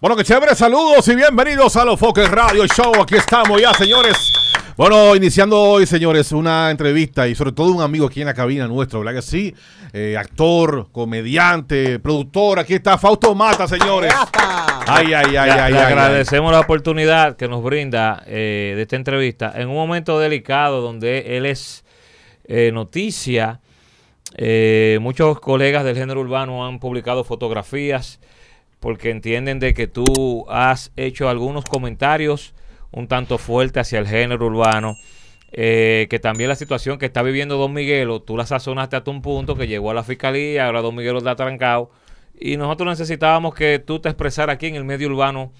Bueno, que chévere, saludos y bienvenidos a los Focus Radio Show. Aquí estamos ya, señores. Bueno, iniciando hoy, señores, una entrevista y sobre todo un amigo aquí en la cabina nuestro, ¿verdad que sí? Eh, actor, comediante, productor. Aquí está Fausto Mata, señores. Ay, ay, ay, ay. agradecemos la oportunidad que nos brinda eh, de esta entrevista en un momento delicado donde él es eh, noticia. muchos colegas del género urbano han publicado fotografías porque entienden de que tú has hecho algunos comentarios un tanto fuertes hacia el género urbano. Eh, que también la situación que está viviendo Don Miguelo, tú la sazonaste hasta un punto que llegó a la fiscalía, ahora Don Miguelo está trancado. Y nosotros necesitábamos que tú te expresaras aquí en el medio urbano,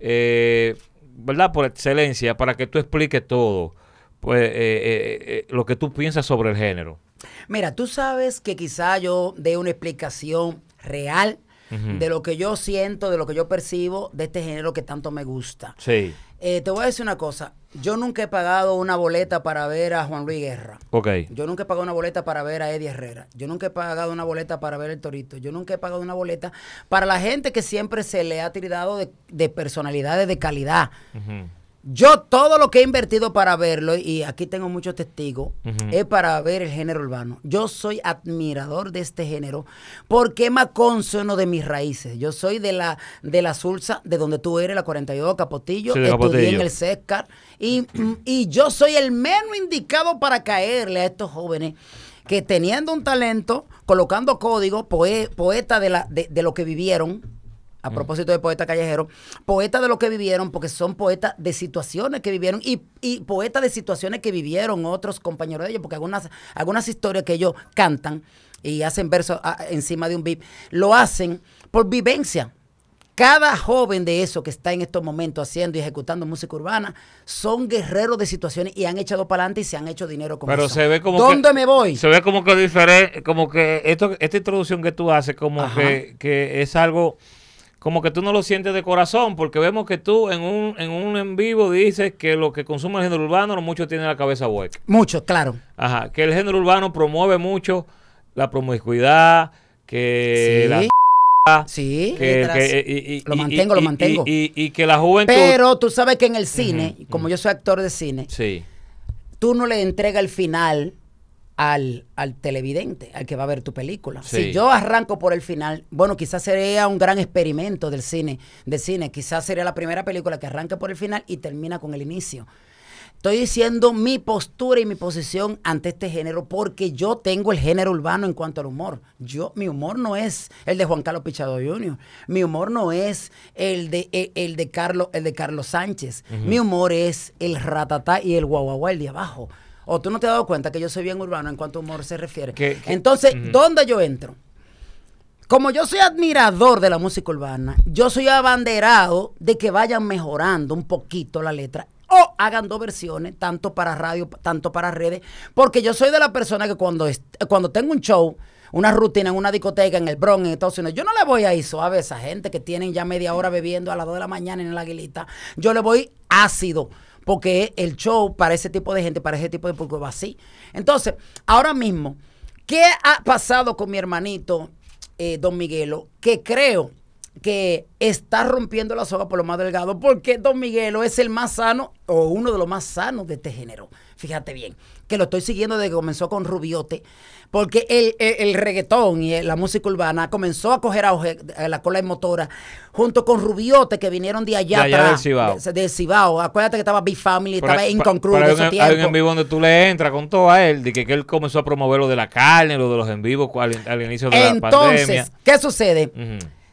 eh, ¿verdad? Por excelencia, para que tú expliques todo, pues, eh, lo que tú piensas sobre el género. Mira, tú sabes que quizá yo dé una explicación real de lo que yo siento, de lo que yo percibo de este género que tanto me gusta. Sí. Eh, te voy a decir una cosa. Yo nunca he pagado una boleta para ver a Juan Luis Guerra. Ok. Yo nunca he pagado una boleta para ver a Eddie Herrera. Yo nunca he pagado una boleta para ver el Torito. Yo nunca he pagado una boleta para la gente que siempre se le ha tirado de, personalidades de calidad. Yo todo lo que he invertido para verlo, y aquí tengo muchos testigos, es para ver el género urbano. Yo soy admirador de este género porque es más de mis raíces. Yo soy de la de la Sulsa, de donde tú eres, la 42 Capotillo, estudié en el CESCAR, y, yo soy el menos indicado para caerle a estos jóvenes que teniendo un talento, colocando código, poeta de, de lo que vivieron, a propósito de poeta callejero, poeta de lo que vivieron, porque son poetas de situaciones que vivieron y, y poetas de situaciones que vivieron otros compañeros de ellos, porque algunas, algunas historias que ellos cantan y hacen versos ah, encima de un beat, lo hacen por vivencia. Cada joven de eso que está en estos momentos haciendo y ejecutando música urbana son guerreros de situaciones y han echado para adelante y se han hecho dinero con Pero eso. se ve como ¿Dónde me voy? Se ve como que diferente, como que esto, esta introducción que tú haces, como que, que es algo como que tú no lo sientes de corazón, porque vemos que tú en un en, un en vivo dices que lo que consume el género urbano, mucho tiene la cabeza hueca. Mucho, claro. Ajá, que el género urbano promueve mucho la promiscuidad, que sí. la Sí, eh, lo mantengo, lo mantengo. Y, que la juventud. Pero tú sabes que en el cine, como yo soy actor de cine, sí. tú no le entregas el final al, televidente, al que va a ver tu película. Si yo arranco por el final, bueno, quizás sería un gran experimento del cine, de cine, quizás sería la primera película que arranca por el final y termina con el inicio. Estoy diciendo mi postura y mi posición ante este género porque yo tengo el género urbano en cuanto al humor. Yo, mi humor no es el de Juan Carlos Pichado Jr. Mi humor no es el de, e, el, de, Carlos, el de Carlos Sánchez. Mi humor es el ratatá y el guaguaguá, el de abajo. O tú no te has dado cuenta que yo soy bien urbano en cuanto a humor se refiere. Entonces, ¿dónde yo entro? Como yo soy admirador de la música urbana, yo soy abanderado de que vayan mejorando un poquito la letra o hagan dos versiones, tanto para radio, tanto para redes, porque yo soy de la persona que cuando, cuando tengo un show, una rutina en una discoteca en el Bronx, en Estados Unidos, yo no le voy a ir suave a esa gente que tienen ya media hora bebiendo a las 2 de la mañana en la aguilita, yo le voy ácido porque el show para ese tipo de gente, para ese tipo de público va así. Entonces, ahora mismo, ¿qué ha pasado con mi hermanito eh, Don Miguelo? Que creo que está rompiendo la soga por lo más delgado, porque Don Miguelo es el más sano o uno de los más sanos de este género. Fíjate bien que lo estoy siguiendo desde que comenzó con Rubiote, porque el, el, reggaetón y la música urbana comenzó a coger a eh, la cola de motora, junto con Rubiote, que vinieron de allá, de Cibao. De, Acuérdate que estaba Big Family, estaba inconcluso en Hay un en vivo donde tú le entras con todo a él, de que, él comenzó a promover lo de la carne, lo de los en vivo al, inicio de la pandemia. Entonces, ¿qué sucede?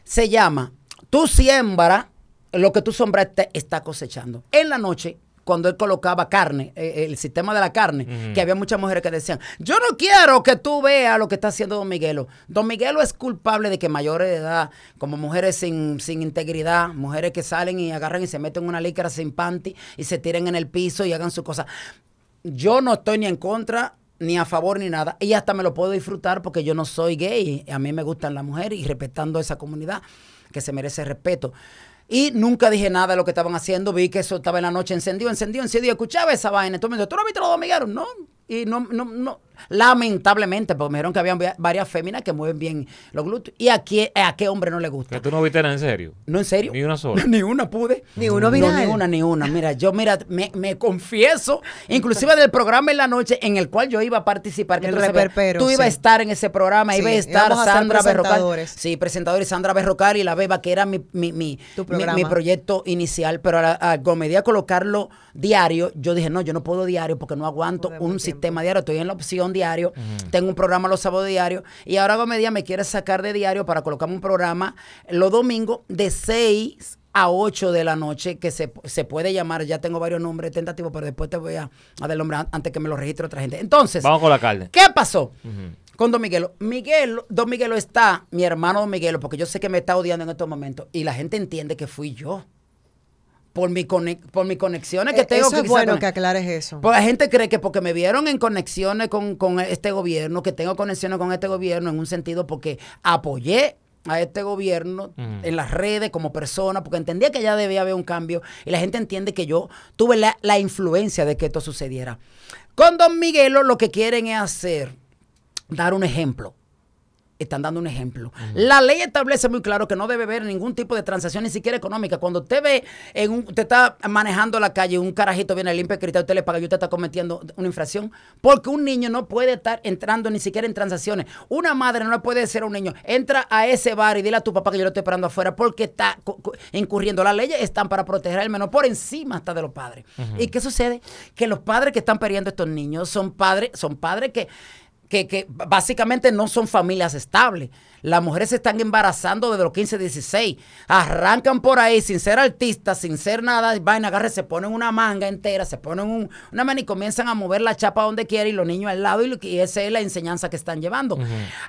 Se llama, tú siembra lo que tu sombra está cosechando. En la noche cuando él colocaba carne, eh, eh, el sistema de la carne, que había muchas mujeres que decían, yo no quiero que tú veas lo que está haciendo Don Miguelo. Don Miguelo es culpable de que mayores de edad, como mujeres sin, sin integridad, mujeres que salen y agarran y se meten una licra sin panty y se tiren en el piso y hagan su cosa. Yo no estoy ni en contra ni a favor ni nada. Y hasta me lo puedo disfrutar porque yo no soy gay. A mí me gustan las mujeres y respetando esa comunidad que se merece respeto. Y nunca dije nada de lo que estaban haciendo. Vi que eso estaba en la noche encendido, encendido, encendido. Escuchaba esa vaina. Entonces me dijo, ¿tú no viste los migueros? No. Y no, no, no lamentablemente, porque me dijeron que había varias féminas que mueven bien los glúteos. ¿Y a qué, a qué hombre no le gusta? tú no viste nada en serio? No, en serio. Ni una sola. ni una pude. Ni una viral. No, ni una, ni una. Mira, yo, mira, me, confieso, inclusive del programa en la noche en el cual yo iba a participar. Que el tú, tú ibas a estar en ese programa, iba a estar Sandra Berrocari. Berrocal. Sí, presentadores Sandra Berrocal y La Beba, que era mi, mi, mi, proyecto inicial, pero a, di colocarlo diario, yo dije, no, yo no puedo diario porque no aguanto un sistema diario. Estoy en la opción diario. Tengo un programa los sábados diario Y ahora Gomedia me quiere sacar de diario para colocarme un programa los domingos de 6 a 8 de la noche, que se, puede llamar, ya tengo varios nombres tentativos, pero después te voy a, dar el nombre antes que me lo registre otra gente. Entonces, vamos con la carne. ¿Qué pasó? Con Don Miguelo. Miguel, Don Miguelo está, mi hermano Don Miguelo, porque yo sé que me está odiando en estos momentos y la gente entiende que fui yo por, mi por mis conexiones que eh, tengo. Eso que es bueno que aclares eso. Porque la gente cree que porque me vieron en conexiones con, este gobierno, que tengo conexiones con este gobierno en un sentido porque apoyé a este gobierno mm. en las redes como persona, porque entendía que ya debía haber un cambio y la gente entiende que yo tuve la, la influencia de que esto sucediera. Con Don Miguelo lo que quieren es hacer, dar un ejemplo están dando un ejemplo. La ley establece muy claro que no debe haber ningún tipo de transacción, ni siquiera económica. Cuando usted ve, en un, usted está manejando la calle, un carajito viene limpio, y cristal, usted le paga y usted está cometiendo una infracción. Porque un niño no puede estar entrando ni siquiera en transacciones. Una madre no puede ser a un niño, entra a ese bar y dile a tu papá que yo lo estoy esperando afuera, porque está incurriendo. la ley están para proteger al menor por encima hasta de los padres. ¿Y qué sucede? Que los padres que están perdiendo estos niños son padres, son padres que que, básicamente no son familias estables. Las mujeres se están embarazando desde los 15, 16. Arrancan por ahí sin ser artistas, sin ser nada. van agarre, se ponen una manga entera, se ponen un, una mano y comienzan a mover la chapa donde quiera y los niños al lado. Y, esa es la enseñanza que están llevando.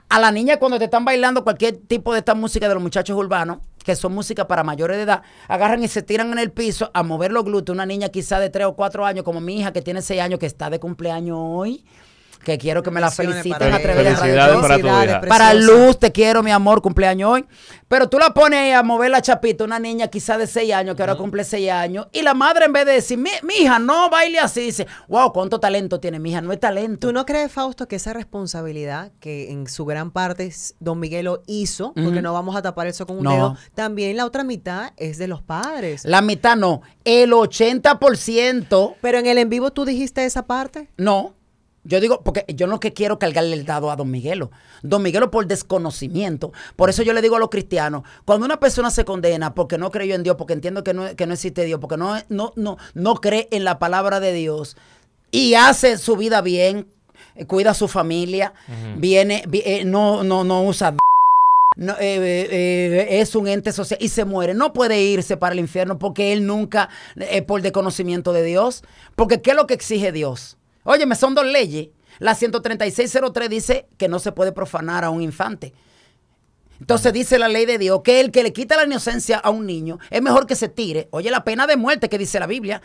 A la niña, cuando te están bailando cualquier tipo de esta música de los muchachos urbanos, que son música para mayores de edad, agarran y se tiran en el piso a mover los glúteos. Una niña quizá de 3 o 4 años, como mi hija que tiene 6 años, que está de cumpleaños hoy que quiero que me la feliciten a través de radio. Para, para Luz, te quiero, mi amor, cumpleaños hoy. Pero tú la pones ahí a mover la chapita, una niña quizá de seis años, que ahora cumple seis años, y la madre en vez de decir, mi, hija, no baile así, dice, wow, cuánto talento tiene mi hija, no es talento. ¿Tú no crees, Fausto, que esa responsabilidad que en su gran parte don Miguel lo hizo, porque no vamos a tapar eso con un no. dedo, también la otra mitad es de los padres? La mitad no, el 80%. Pero en el en vivo tú dijiste esa parte? No. Yo digo, porque yo no que quiero cargarle el dado a Don Miguelo. Don Miguelo por desconocimiento. Por eso yo le digo a los cristianos, cuando una persona se condena porque no creyó en Dios, porque entiendo que no, existe Dios, porque no, no, no, no cree en la palabra de Dios y hace su vida bien, eh, cuida a su familia, viene, eh, no, no, no usa... Eh, es un ente social y se muere. No puede irse para el infierno porque él nunca, por desconocimiento de Dios. Porque ¿qué es lo que exige Dios? me son dos leyes. La 13603 dice que no se puede profanar a un infante. Entonces dice la ley de Dios que el que le quita la inocencia a un niño es mejor que se tire. Oye, la pena de muerte que dice la Biblia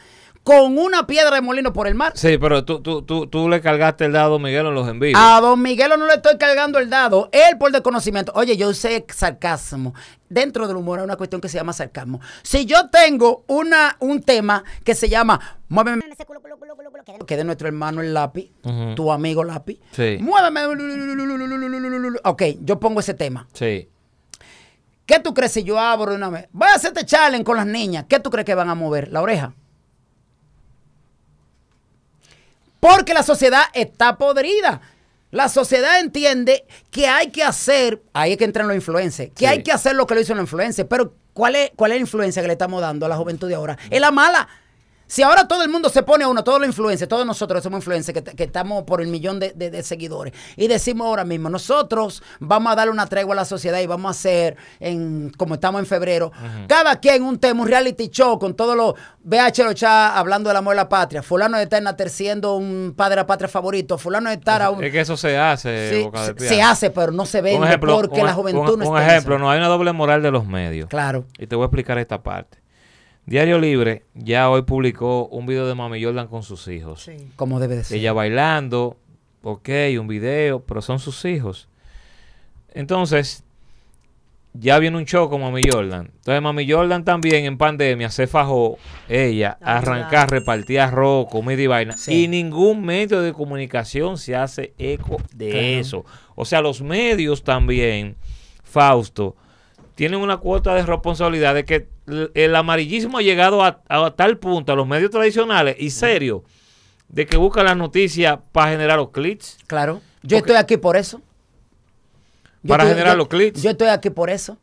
con una piedra de molino por el mar. Sí, pero tú, tú, tú, tú le cargaste el dado a Don Miguel en los envíos. A Don Miguel no le estoy cargando el dado. Él por desconocimiento. Oye, yo sé sarcasmo. Dentro del humor hay una cuestión que se llama sarcasmo. Si yo tengo una, un tema que se llama Muéveme que de nuestro hermano el lápiz, tu amigo lápiz. Sí. Muéveme. Ok, yo pongo ese tema. Sí. ¿Qué tú crees si yo abro una vez? Voy a hacerte challenge con las niñas. ¿Qué tú crees que van a mover? ¿La oreja? Porque la sociedad está podrida. La sociedad entiende que hay que hacer, ahí es que entran los influencers, que hay que hacer lo que lo hizo los influencers. Pero ¿cuál es, ¿cuál es la influencia que le estamos dando a la juventud de ahora? Es la mala. Si ahora todo el mundo se pone a uno, todos los influencers, todos nosotros somos influencers que, estamos por el millón de, seguidores y decimos ahora mismo, nosotros vamos a darle una tregua a la sociedad y vamos a hacer, en, como estamos en febrero, cada quien un tema, un reality show con todos los BH hablando del amor de la patria, fulano de en terciendo un padre a la patria favorito, fulano de estar a un... Es que eso se hace, se, hace, pero no se vende porque la e- juventud no e- está Un ejemplo, no hay una doble moral de los medios. Claro. Y te voy a explicar esta parte. Diario Libre ya hoy publicó un video de Mami Jordan con sus hijos. Como debe de ser. Ella bailando, ok, un video, pero son sus hijos. Entonces, ya viene un show con Mami Jordan. Entonces, Mami Jordan también en pandemia se fajó ella a arrancar, repartir arroz, comida y vaina. Y ningún medio de comunicación se hace eco de eso. O sea, los medios también, Fausto tienen una cuota de responsabilidad de que el amarillismo ha llegado a, tal punto a los medios tradicionales y serio de que buscan las noticias para generar los clics. Claro. Yo estoy aquí por eso. para generar los clics. Yo estoy aquí por eso.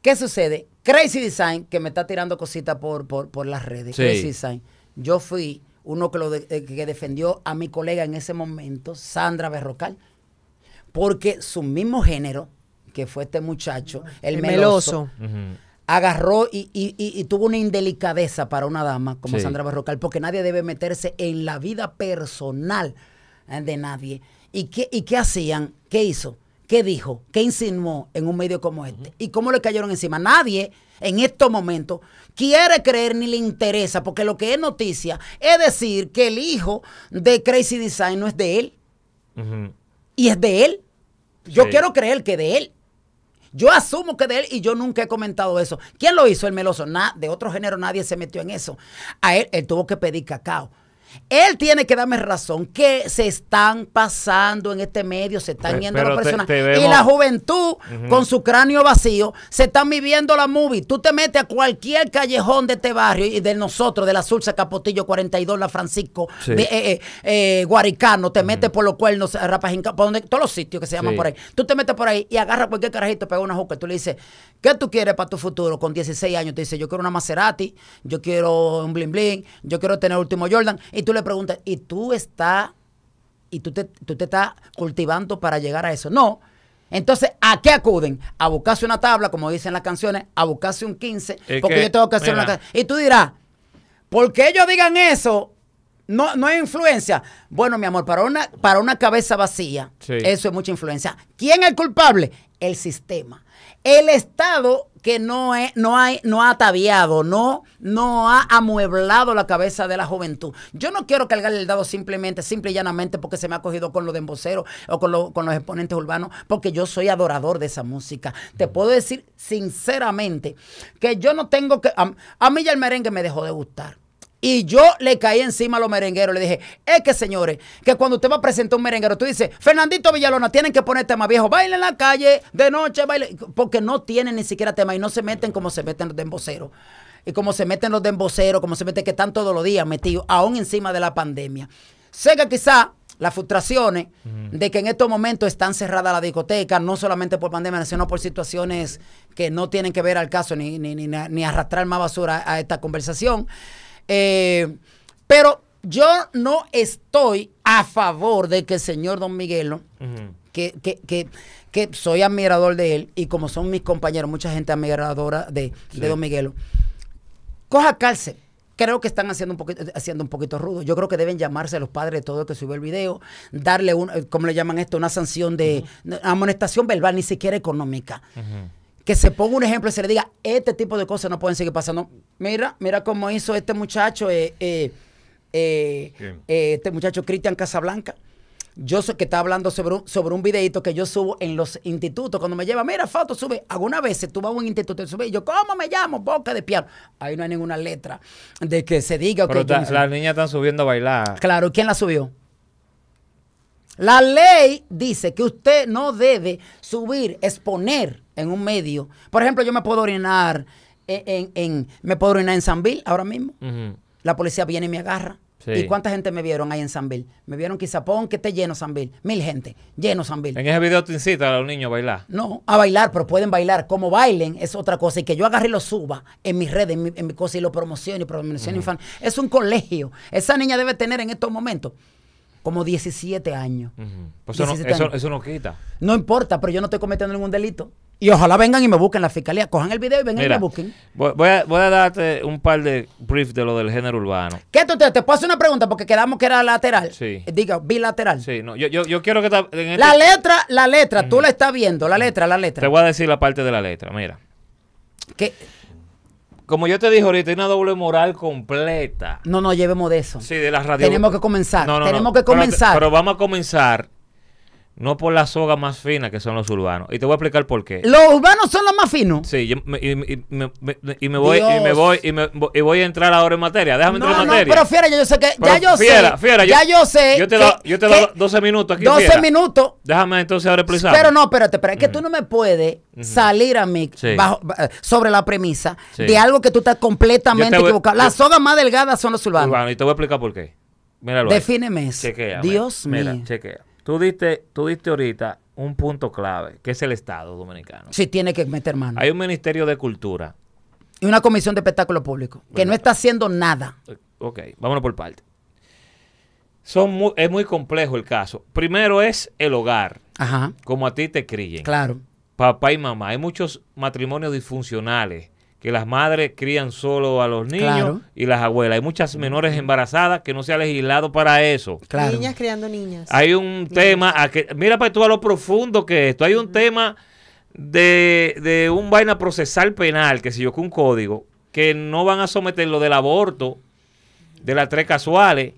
¿Qué sucede? Crazy Design, que me está tirando cositas por, las redes. Crazy Design. Yo fui uno que, lo eh, que defendió a mi colega en ese momento, Sandra Berrocal, porque su mismo género que fue este muchacho, el, meloso, agarró y, tuvo una indelicadeza para una dama como Sandra Barrocal, porque nadie debe meterse en la vida personal eh, de nadie. ¿Y qué, hacían? ¿Qué hizo? ¿Qué dijo? ¿Qué insinuó en un medio como este? ¿Y cómo le cayeron encima? Nadie en estos momentos quiere creer ni le interesa, porque lo que es noticia es decir que el hijo de Crazy Design no es de él. Y es de él. Yo quiero creer que de él. Yo asumo que de él y yo nunca he comentado eso. ¿Quién lo hizo? El meloso. de otro género nadie se metió en eso. A él, él tuvo que pedir cacao. Él tiene que darme razón que se están pasando en este medio, se están yendo los personajes Y la juventud, con su cráneo vacío, se están viviendo la movie. Tú te metes a cualquier callejón de este barrio y de nosotros, de la Sulsa Capotillo 42, la Francisco, eh, eh, eh, Guaricano, te metes por los cuernos, Rapajín, por todos los sitios que se llaman por ahí. Tú te metes por ahí y agarras cualquier carajito, pega una juca y tú le dices, ¿qué tú quieres para tu futuro? Con 16 años te dice, yo quiero una Maserati, yo quiero un bling bling, yo quiero tener último Jordan. Y tú le preguntas, ¿y tú estás, y tú te, tú te estás cultivando para llegar a eso? No. Entonces, ¿a qué acuden? A buscarse una tabla, como dicen las canciones, a buscarse un 15, porque yo tengo que hacer una Y tú dirás, ¿por qué ellos digan eso, no, no hay influencia. Bueno, mi amor, para una, para una cabeza vacía, eso es mucha influencia. ¿Quién es el culpable? El sistema. El Estado que no, es, no, hay, no ha ataviado, no, no ha amueblado la cabeza de la juventud. Yo no quiero cargarle el dado simplemente, simple y llanamente, porque se me ha cogido con lo de embocero o con, los exponentes urbanos, porque yo soy adorador de esa música. Te puedo decir sinceramente que yo no tengo que. a mí ya el merengue me dejó de gustar. Y yo le caí encima a los merengueros. Le dije, es que señores, que cuando usted va a presentar un merenguero, tú dices, Fernandito Villalona, tienen que poner tema viejo. Baila en la calle, de noche, baile. Porque no tienen ni siquiera tema y no se meten como se meten los demboceros. Y como se meten los demboceros, como se meten que están todos los días metidos, aún encima de la pandemia. Sé que quizá las frustraciones de que en estos momentos están cerradas las discotecas, no solamente por pandemia, sino por situaciones que no tienen que ver al caso ni, ni, arrastrar más basura a esta conversación. Eh, pero yo no estoy a favor de que el señor Don Miguelo, que, que, que, que, soy admirador de él, y como son mis compañeros, mucha gente admiradora de, Don Miguelo, coja cárcel creo que están haciendo un poquito, haciendo un poquito rudo. Yo creo que deben llamarse a los padres de todo el que subió el video, darle un, eh, ¿cómo le llaman esto? Una sanción de amonestación verbal, ni siquiera económica que se ponga un ejemplo y se le diga, este tipo de cosas no pueden seguir pasando. Mira, mira cómo hizo este muchacho, eh, eh, eh, este muchacho Cristian Casablanca. Yo sé que está hablando sobre un, sobre videito que yo subo en los institutos. Cuando me lleva, mira, foto, sube. alguna vez tú vas a un instituto y subes. yo, ¿cómo me llamo? Boca de piano. Ahí no hay ninguna letra de que se diga. Pero las niñas están subiendo a bailar. Claro, ¿quién la subió? La ley dice que usted no debe subir, exponer en un medio. Por ejemplo, yo me puedo orinar en, en, me puedo orinar en Sanville ahora mismo. La policía viene y me agarra. ¿Y cuánta gente me vieron ahí en Sanville? Me vieron quizá, pon que esté lleno Sanville. Mil gente, lleno Sanville. ¿En ese video te incita a los niños a bailar? No, a bailar, pero pueden bailar. Como bailen es otra cosa. Y que yo agarre y lo suba en mis redes, en mi, en cosa y lo promocione, y Es un colegio. Esa niña debe tener en estos momentos como 17 pues años. eso, no, quita. No importa, pero yo no estoy cometiendo ningún delito. Y ojalá vengan y me busquen la fiscalía. Cojan el video y vengan y me busquen. Voy a, darte un par de brief de lo del género urbano. ¿Qué tú te, te puedo hacer una pregunta? Porque quedamos que era lateral. Sí. Eh, diga, bilateral. Sí, yo, quiero que... Este la letra, la letra, tú la estás viendo, la letra, la letra. Te voy a decir la parte de la letra. Mira. Que como yo te dije ahorita, hay una doble moral completa. No, no, llevemos de eso. Sí, de las radio. Tenemos que comenzar. Tenemos que comenzar. pero, vamos a comenzar no por la soga más fina que son los urbanos. Y te voy a explicar por qué. ¿Los urbanos son los más finos? Sí, y, me, voy, y voy, a entrar ahora en materia. Déjame entrar en no, materia. pero fiera, yo sé que, ya yo sé. ya yo, sé. Yo te, doy yo te 12 minutos aquí. 12 minutos. Déjame entonces ahora explicar. Pero no, espérate, espérate. es que tú no me puedes salir a mí bajo, sobre la premisa de algo que tú estás completamente equivocado. Las sogas más delgadas son los urbanos. y te voy a explicar por qué. Míralo. Defíneme eso. Chequea. Dios mío. Mira, chequea. Tú diste, tú diste ahorita un punto clave, que es el Estado dominicano. Sí, tiene que meter mano. Hay un Ministerio de Cultura. Y una Comisión de Espectáculo Público, que no está haciendo nada. Eh, ok, vámonos por parte. Son es muy complejo el caso. Primero es el hogar, Ajá. como a ti te críen. Claro. Papá y mamá. Hay muchos matrimonios disfuncionales que las madres crían solo a los niños y las abuelas. Hay muchas menores embarazadas que no se ha legislado para eso. Niñas criando niñas. Hay un tema, a que, mira para tú a lo profundo que es esto, hay un tema de, de, un vaina procesal penal, que si yo con un código, que no van a someter lo del aborto, de las tres casuales,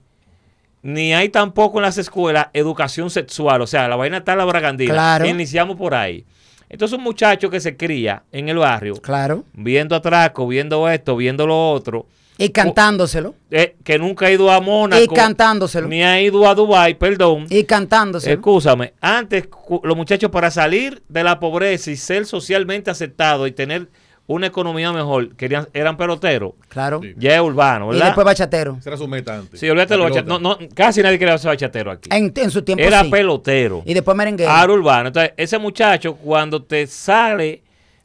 ni hay tampoco en las escuelas educación sexual. O sea, la vaina está la bragandilla Iniciamos por ahí. Entonces un muchacho que se cría en el barrio, claro. viendo atraco, viendo esto, viendo lo otro. Y cantándoselo. Eh, que nunca ha ido a Mónaco. Y cantándoselo. Ni ha ido a Dubai, perdón. Y cantándoselo. Escúchame, antes los muchachos para salir de la pobreza y ser socialmente aceptados y tener una economía mejor, querían, eran pelotero, Claro. Ya es urbano, ¿verdad? Y después bachatero. Esa era su meta antes. Sí, olvídate los no, no, casi nadie quería ser bachatero aquí. En, su tiempo Era pelotero. Y después merengue. Ahora urbano. Entonces, ese muchacho cuando te sale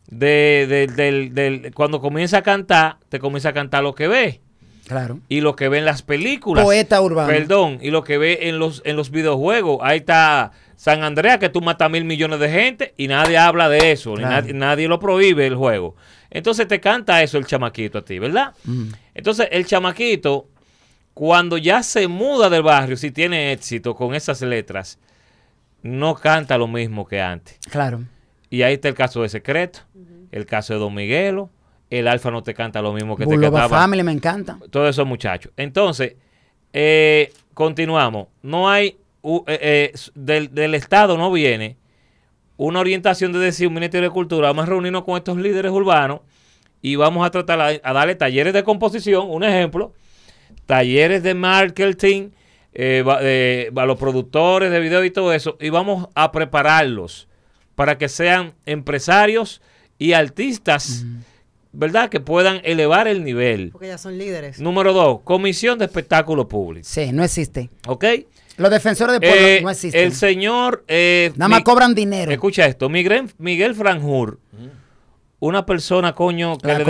de, del, del, cuando comienza a cantar, te comienza a cantar lo que ve. Claro. Y lo que ve en las películas. Poeta urbano. Perdón, y lo que ve los, en los videojuegos. Ahí está San Andrea, que tú matas mil millones de gente y nadie habla de eso, nadie, lo prohíbe el juego. Entonces te canta eso el chamaquito a ti, ¿verdad? Mm. Entonces el chamaquito, cuando ya se muda del barrio, si tiene éxito con esas letras, no canta lo mismo que antes. Claro. Y ahí está el caso de Secreto, el caso de Don Miguelo, el Alfa no te canta lo mismo que te cantaba. Family me encanta. Todos eso, muchachos. Entonces, eh, continuamos. No hay eh, eh, del, Estado no viene una orientación de decir un Ministerio de Cultura, vamos a reunirnos con estos líderes urbanos y vamos a tratar a, darle talleres de composición, un ejemplo, talleres de marketing eh, a eh, los productores de video y todo eso, y vamos a prepararlos para que sean empresarios y artistas. ¿verdad? Que puedan elevar el nivel. Porque ya son líderes. Número dos, comisión de espectáculo público. Sí, no existe. ¿Ok? Los defensores de pueblo eh, no existen. El señor. Eh, Nada más cobran dinero. Escucha esto: Miguel, Miguel Franjur, una persona, coño, que le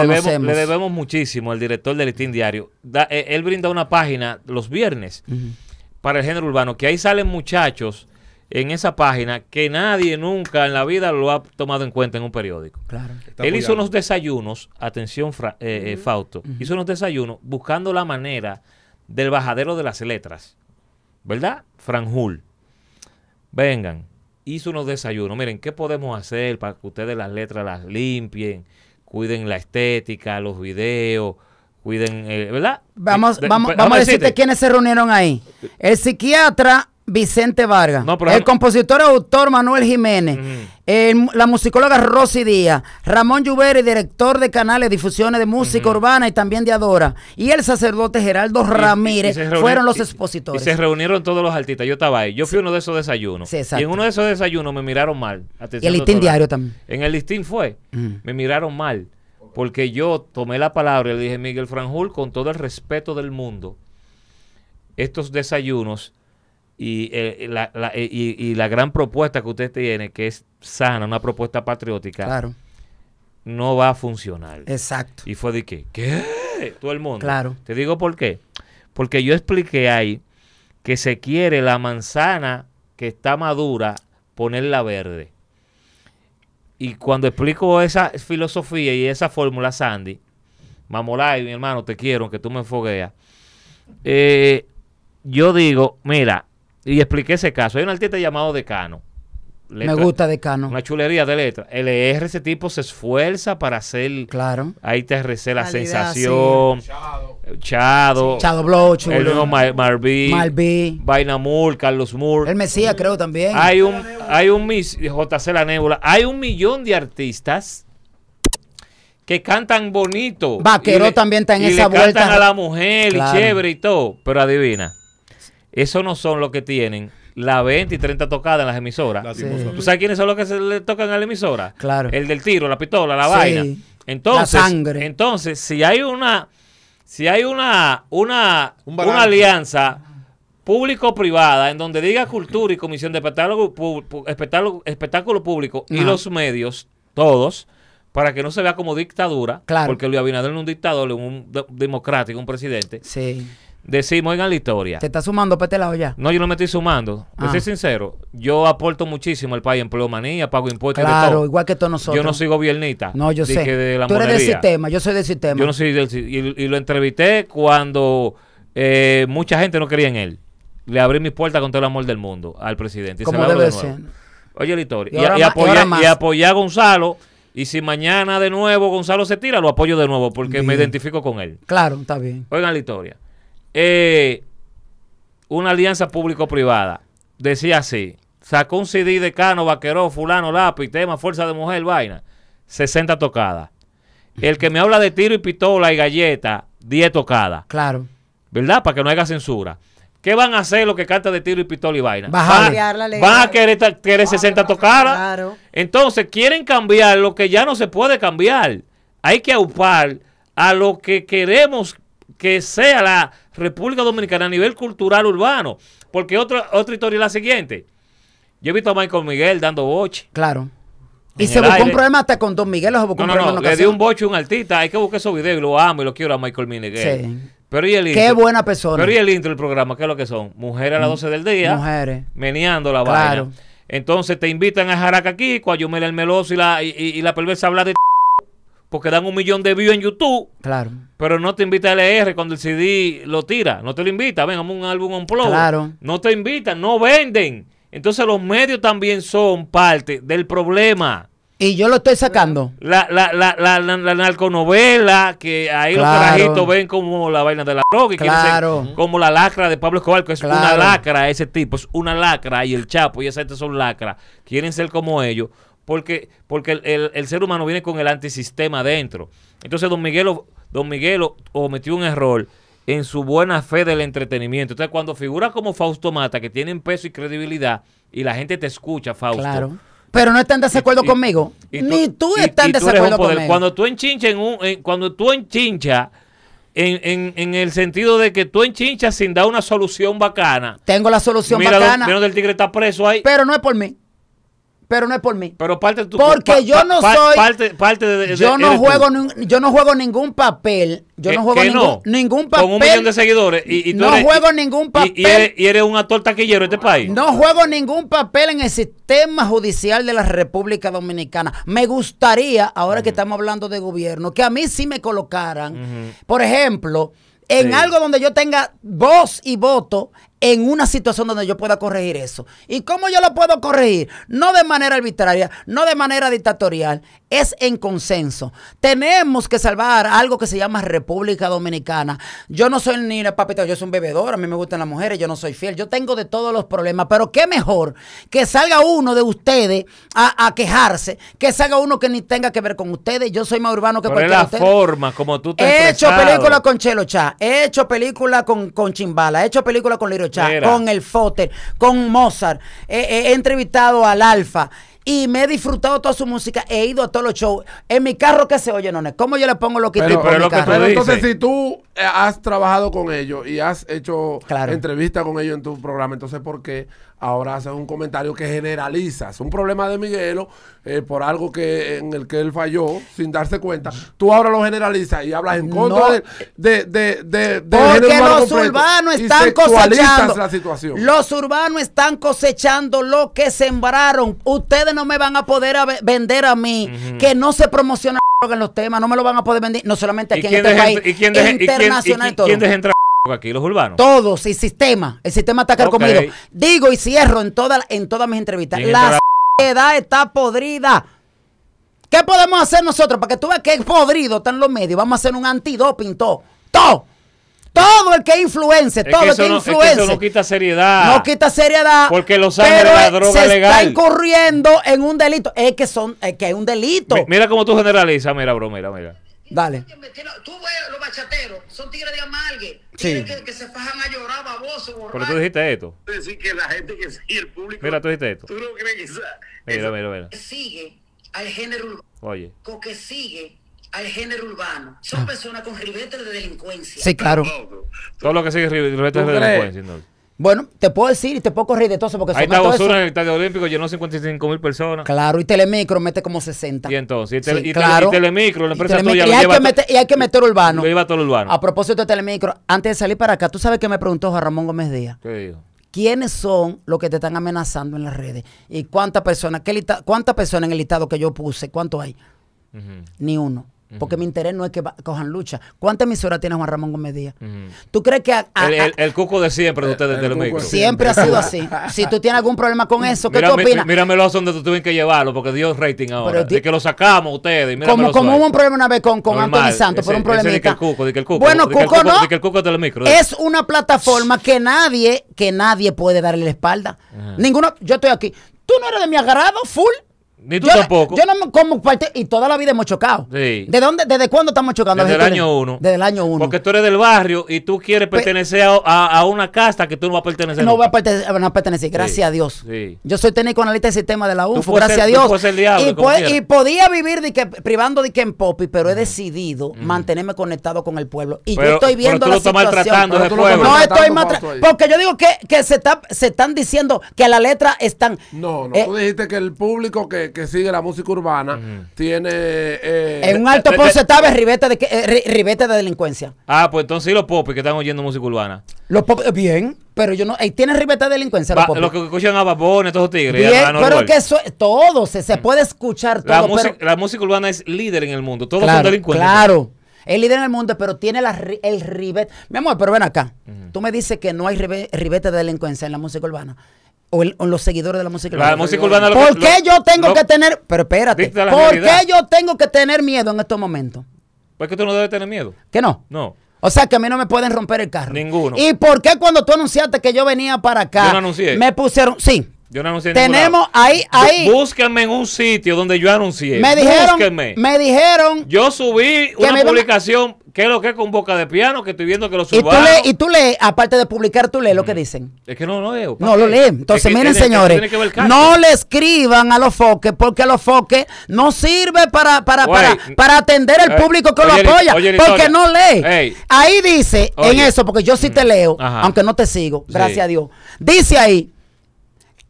debemos, muchísimo, al director del Listín Diario. Eh, él brinda una página los viernes para el género urbano, que ahí salen muchachos en esa página que nadie nunca en la vida lo ha tomado en cuenta en un periódico. Él hizo unos desayunos, atención Fausto, hizo unos desayunos buscando la manera del bajadero de las letras. ¿verdad? Franjul. Vengan, hizo unos desayunos. Miren, ¿qué podemos hacer para que ustedes las letras las limpien? Cuiden la estética, los videos, cuiden, eh, ¿verdad? Vamos, eh, vamos, vamos a decirte quiénes se reunieron ahí. El psiquiatra Vicente Vargas, el compositor autor Manuel Jiménez, la musicóloga Rosy Díaz, Ramón Lluveri, director de canales, difusiones de música urbana y también de Adora, y el sacerdote Geraldo Ramírez fueron los expositores. se reunieron todos los artistas, yo estaba ahí, yo fui uno de esos desayunos. y en uno de esos desayunos me miraron mal. y el listín diario también. En el listín fue, mm. me miraron mal, porque yo tomé la palabra y le dije, Miguel Franjul, con todo el respeto del mundo, estos desayunos eh, eh, y, la, gran propuesta que usted tiene, que es sana, una propuesta patriótica, claro. no va a funcionar. Exacto. Y fue de que, ¿qué? Todo el mundo. Claro. Te digo por qué. Porque yo expliqué ahí que se quiere la manzana que está madura ponerla verde. Y cuando explico esa filosofía y esa fórmula, Sandy, Mamolay, mi hermano, te quiero, que tú me enfogueas eh, yo digo, mira, y expliqué ese caso. Hay un artista llamado Decano. Me gusta Decano. Una chulería de letra. LR, e ese tipo se esfuerza para hacer. Claro. Ahí te recé la sensación. Eh, Chado. Chado Bloch. El nuevo Mar Marví. Marví. Vaina Moore, Carlos Moore. El Mesías, creo también. Hay un, hay un JC La nébula Hay un millón de artistas que cantan bonito. Vaquero también está en esa le vuelta. Cantan a la mujer y chévere y todo. Pero adivina. Eso no son los que tienen la 20 y 30 tocadas en las emisoras. ¿Tú sabes quiénes son los que se le tocan a la emisora? Claro. El del tiro, la pistola, la vaina. Entonces, la sangre. entonces, si hay una, si hay una, una, una alianza público-privada en donde diga cultura y comisión de espectáculo, espectáculo, público y los medios, todos, para que no se vea como dictadura, claro. porque Luis Abinader es un dictador, un democrático, un presidente. Sí decimos, oigan la historia. ¿Te está sumando Petelao ya? No, yo no me estoy sumando. Estoy ah. sincero, yo aporto muchísimo al país empleo manía, pago impuestos claro, igual que todos nosotros. Yo no soy gobiernita No, yo sé. Tú eres del sistema, yo soy del sistema. Yo no soy del y, y lo entrevisté cuando eh, mucha gente no quería en él. Le abrí mis puertas con todo el amor del mundo al presidente. Y se debe Oye, la Y, a Gonzalo. Y si mañana de nuevo Gonzalo se tira, lo apoyo de nuevo porque me identifico con él. Claro, está bien. Oigan la historia eh, una alianza público-privada. Decía así, sacó un CD de Cano, Vaqueró, Fulano, Lápiz, tema, Fuerza de Mujer, vaina. 60 tocadas. El que me habla de tiro y pistola y galleta, 10 tocadas. Claro. ¿Verdad? Para que no haya censura. ¿Qué van a hacer los que cantan de tiro y pistola y vaina? Van, a querer, 60 tocadas. Entonces quieren cambiar lo que ya no se puede cambiar. Hay que aupar a lo que queremos que sea la, República Dominicana a nivel cultural urbano. Porque otra, otra historia es la siguiente. Yo he visto a Michael Miguel dando boche. Claro. Y se buscó un problema hasta con Don Miguel, se no, un no, No, le dio un boche un artista. Hay que buscar esos videos. Lo amo y lo quiero a Michael Miguel. Sí. Pero y el intro, Qué buena persona. Pero y el intro del programa, ¿qué es lo que son? Mujeres a las 12 mm, del día. Mujeres. Meneando la claro. Vaina. Entonces te invitan a Jaraca aquí, Yomel el Meloso y la, y, la perversa habla de porque dan un millón de views en YouTube. Claro. Pero no te invita a LR cuando el CD lo tira. No te lo invita. Ven, un álbum on plot. Claro. No te invitan, no venden. Entonces los medios también son parte del problema. Y yo lo estoy sacando. La, la, la, la, la narconovela, que ahí los carajitos ven como la vaina de la droga. Y claro. como la lacra de Pablo Escobar, que es una lacra ese tipo, es una lacra. Y el Chapo y esa gente son lacras. Quieren ser como ellos porque, porque el, ser humano viene con el antisistema dentro. Entonces don Miguelo, don Miguelo cometió un error en su buena fe del entretenimiento. Entonces cuando figuras como Fausto Mata, que tienen peso y credibilidad, y la gente te escucha, Fausto. Claro. Pero no están de acuerdo conmigo. Ni tú estás de acuerdo conmigo. Cuando tú enchinchas en un, en, cuando tú en, en, en, el sentido de que tú enchinchas sin dar una solución bacana. Tengo la solución bacana. Menos del tigre está preso ahí. Pero no es por mí pero no es por mí. Pero parte de Porque yo no soy. yo, no juego, yo no juego ningún papel. Yo eh, no juego ningún, papel. Con un millón de seguidores. Y, no juego ningún papel. Y, eres, un actor taquillero en este país. No juego ningún papel en el sistema judicial de la República Dominicana. Me gustaría, ahora que estamos hablando de gobierno, que a mí sí me colocaran. Por ejemplo en algo donde yo tenga voz y voto en una situación donde yo pueda corregir eso. ¿Y cómo yo lo puedo corregir? No de manera arbitraria, no de manera dictatorial, es en consenso. Tenemos que salvar algo que se llama República Dominicana. Yo no soy ni la papita, yo soy un bebedor, a mí me gustan las mujeres, yo no soy fiel, yo tengo de todos los problemas, pero qué mejor que salga uno de ustedes a, quejarse, que salga uno que ni tenga que ver con ustedes. Yo soy más urbano que pero cualquiera de ustedes. forma como tú te He hecho películas con Chelo Chá, he hecho películas con, con Chimbala, he hecho películas con Liro con el foter con Mozart. Eh, eh, he entrevistado al Alfa y me he disfrutado toda su música. He ido a todos los shows. En mi carro, que se oye, no ¿Cómo yo le pongo lo que pero, pero, entonces, si tú eh, has trabajado con ellos y has hecho entrevistas con ellos en tu programa, entonces, ¿por qué ahora hace un comentario que generaliza. Es un problema de Miguelo eh, por algo que en el que él falló sin darse cuenta. Tú ahora lo generalizas y hablas en contra de, de, de, Porque los urbanos están cosechando. Los urbanos están cosechando lo que sembraron. Ustedes no me van a poder vender a mí que no se promociona en los temas, no me lo van a poder vender, no solamente aquí en este país, internacional y todo. Aquí los urbanos. Todos, el sistema. El sistema está carcomido. Digo y cierro en, toda, en todas mis entrevistas. la sociedad está podrida. ¿Qué podemos hacer nosotros? Para que tú veas que podrido están los medios. Vamos a hacer un antidoping, todo. Todo. Todo el que influence, todo el que no quita seriedad. No quita seriedad. Porque los ángeles de la droga se legal. Están corriendo en un delito. Es que son, es que es un delito. mira cómo tú generalizas, mira, bro, mira, mira. Dale. Tú ves los bachateros, son tigres de amalgue. Sí. Que, que, se fajan a llorar, baboso, borracho. Pero tú dijiste esto. Decir que la gente que sigue el público. Mira, tú dijiste esto. Tú no crees que mira, mira, mira. Que sigue al género urbano. Oye. Que sigue al género urbano. Son ah. personas con ribetes de delincuencia. Sí, claro. Todo lo que sigue ribetes de delincuencia. No. Bueno, te puedo decir y te puedo correr de todo eso porque Ahí está Osuna en el Estadio Olímpico, llenó 55 mil personas. Claro, y Telemicro mete como 60. Y entonces, y, Telemicro, la empresa y telemicro, y hay, que meter, y hay que meter Urbano. Lo lleva todo Urbano. A propósito de Telemicro, antes de salir para acá, ¿tú sabes que me preguntó Juan Ramón Gómez Díaz? ¿Qué dijo? ¿Quiénes son los que te están amenazando en las redes? ¿Y cuántas personas? ¿Cuántas personas en el listado que yo puse? ¿Cuánto hay? Ni uno. Porque mi interés no es que cojan lucha. ¿Cuántas emisoras tiene Juan Ramón Gómez Díaz? ¿Tú crees que.? el, cuco de siempre de eh, ustedes de micro. Siempre ha sido así. si tú tienes algún problema con eso, ¿qué tú opinas? Míramelo donde tú tuviste que llevarlo, porque dio rating ahora. de que lo sacamos ustedes. Como, hubo un problema una vez con, con Anthony Santos, por un problemita. Cuco, el cuco, bueno, Cuco, no. El cuco de micro, Es una plataforma que nadie, que nadie puede darle la espalda. Ninguno. Yo estoy aquí. Tú no eres de mi agrado, full. Ni tú tampoco. Yo no como parte y toda la vida hemos chocado. ¿De dónde, ¿Desde cuándo estamos chocando? Desde el año 1. Desde el año 1. Porque tú eres del barrio y tú quieres pertenecer a, una casta que tú no vas a pertenecer. No voy a pertenecer, gracias a Dios. Yo soy técnico analista del sistema de la UFO, gracias a Dios. y, podía vivir que, privando de que en Popi, pero he decidido mantenerme conectado con el pueblo. Y yo estoy viendo tú la situación. pueblo. No estoy maltratando. Porque yo digo que, se, está, se están diciendo que la letra están. No, no. Eh, tú dijiste que el público que que sigue la música urbana, tiene... Eh, en un alto eh, porcentaje eh, ribete de, de delincuencia. Ah, pues entonces sí los popes que están oyendo música urbana. Los popes, bien, pero yo no... y tiene ribeta de delincuencia los Los que escuchan a Babón, estos tigres. Bien, pero que eso, todo, se, puede escuchar todo. La, música, urbana es líder en el mundo, todos claro, son delincuentes. Claro. Es líder en el mundo, pero tiene el ribeta... Mi amor, pero ven acá. Tú me dices que no hay ribeta de delincuencia en la música urbana o, los seguidores de la música urbana. ¿Por qué yo tengo que tener, pero espérate, ¿por qué yo tengo que tener miedo en estos momentos? Pues que tú no debes tener miedo. ¿Qué no? No. O sea que a mí no me pueden romper el carro. Ninguno. ¿Y por qué cuando tú anunciaste que yo venía para acá? Yo no anuncié. Me pusieron, sí, yo no anuncié Tenemos ahí, ahí. Búsquenme en un sitio donde yo anuncié. Me dijeron. Búsquenme. Me dijeron. Yo subí una publicación, que es lo que es con boca de piano, que estoy viendo que lo subieron. Y tú lees, aparte de publicar, tú lees lo que mm. dicen. Es que no, lo leo. No lo leen. Entonces, miren, señores. no le escriban a los foques, porque los foques no sirve para, para, atender al eh, público que lo apoya. porque no lee. Ahí dice, en eso, porque yo sí te mm. leo, aunque no te sigo, gracias a Dios. Dice ahí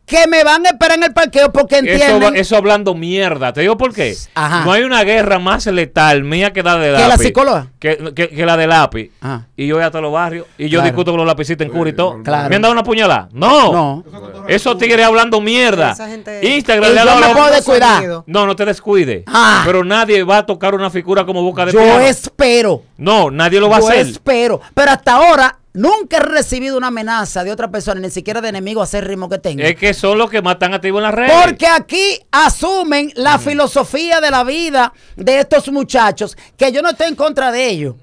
que me van a esperar en el parqueo porque entienden. Eso, hablando mierda. Te digo por qué. No hay una guerra más letal mía que la de lápiz. ¿Que la psicóloga? Que, la de lápiz. Ajá. Ah. Y yo voy hasta los barrios y yo discuto con los lapicitos en cura y todo. ¿Me han dado una puñalada? No. No. Eso tigre hablando mierda. Esa gente... Instagram le No me No, no te descuide. Ah. Pero nadie va a tocar una figura como boca de Yo espero. No, nadie lo va a hacer. Yo espero. Pero hasta ahora Nunca he recibido una amenaza de otra persona, ni siquiera de enemigo ritmo que tenga. Es que son los que matan a activos en las redes. Porque aquí asumen la filosofía de la vida de estos muchachos, que yo no estoy en contra de ellos.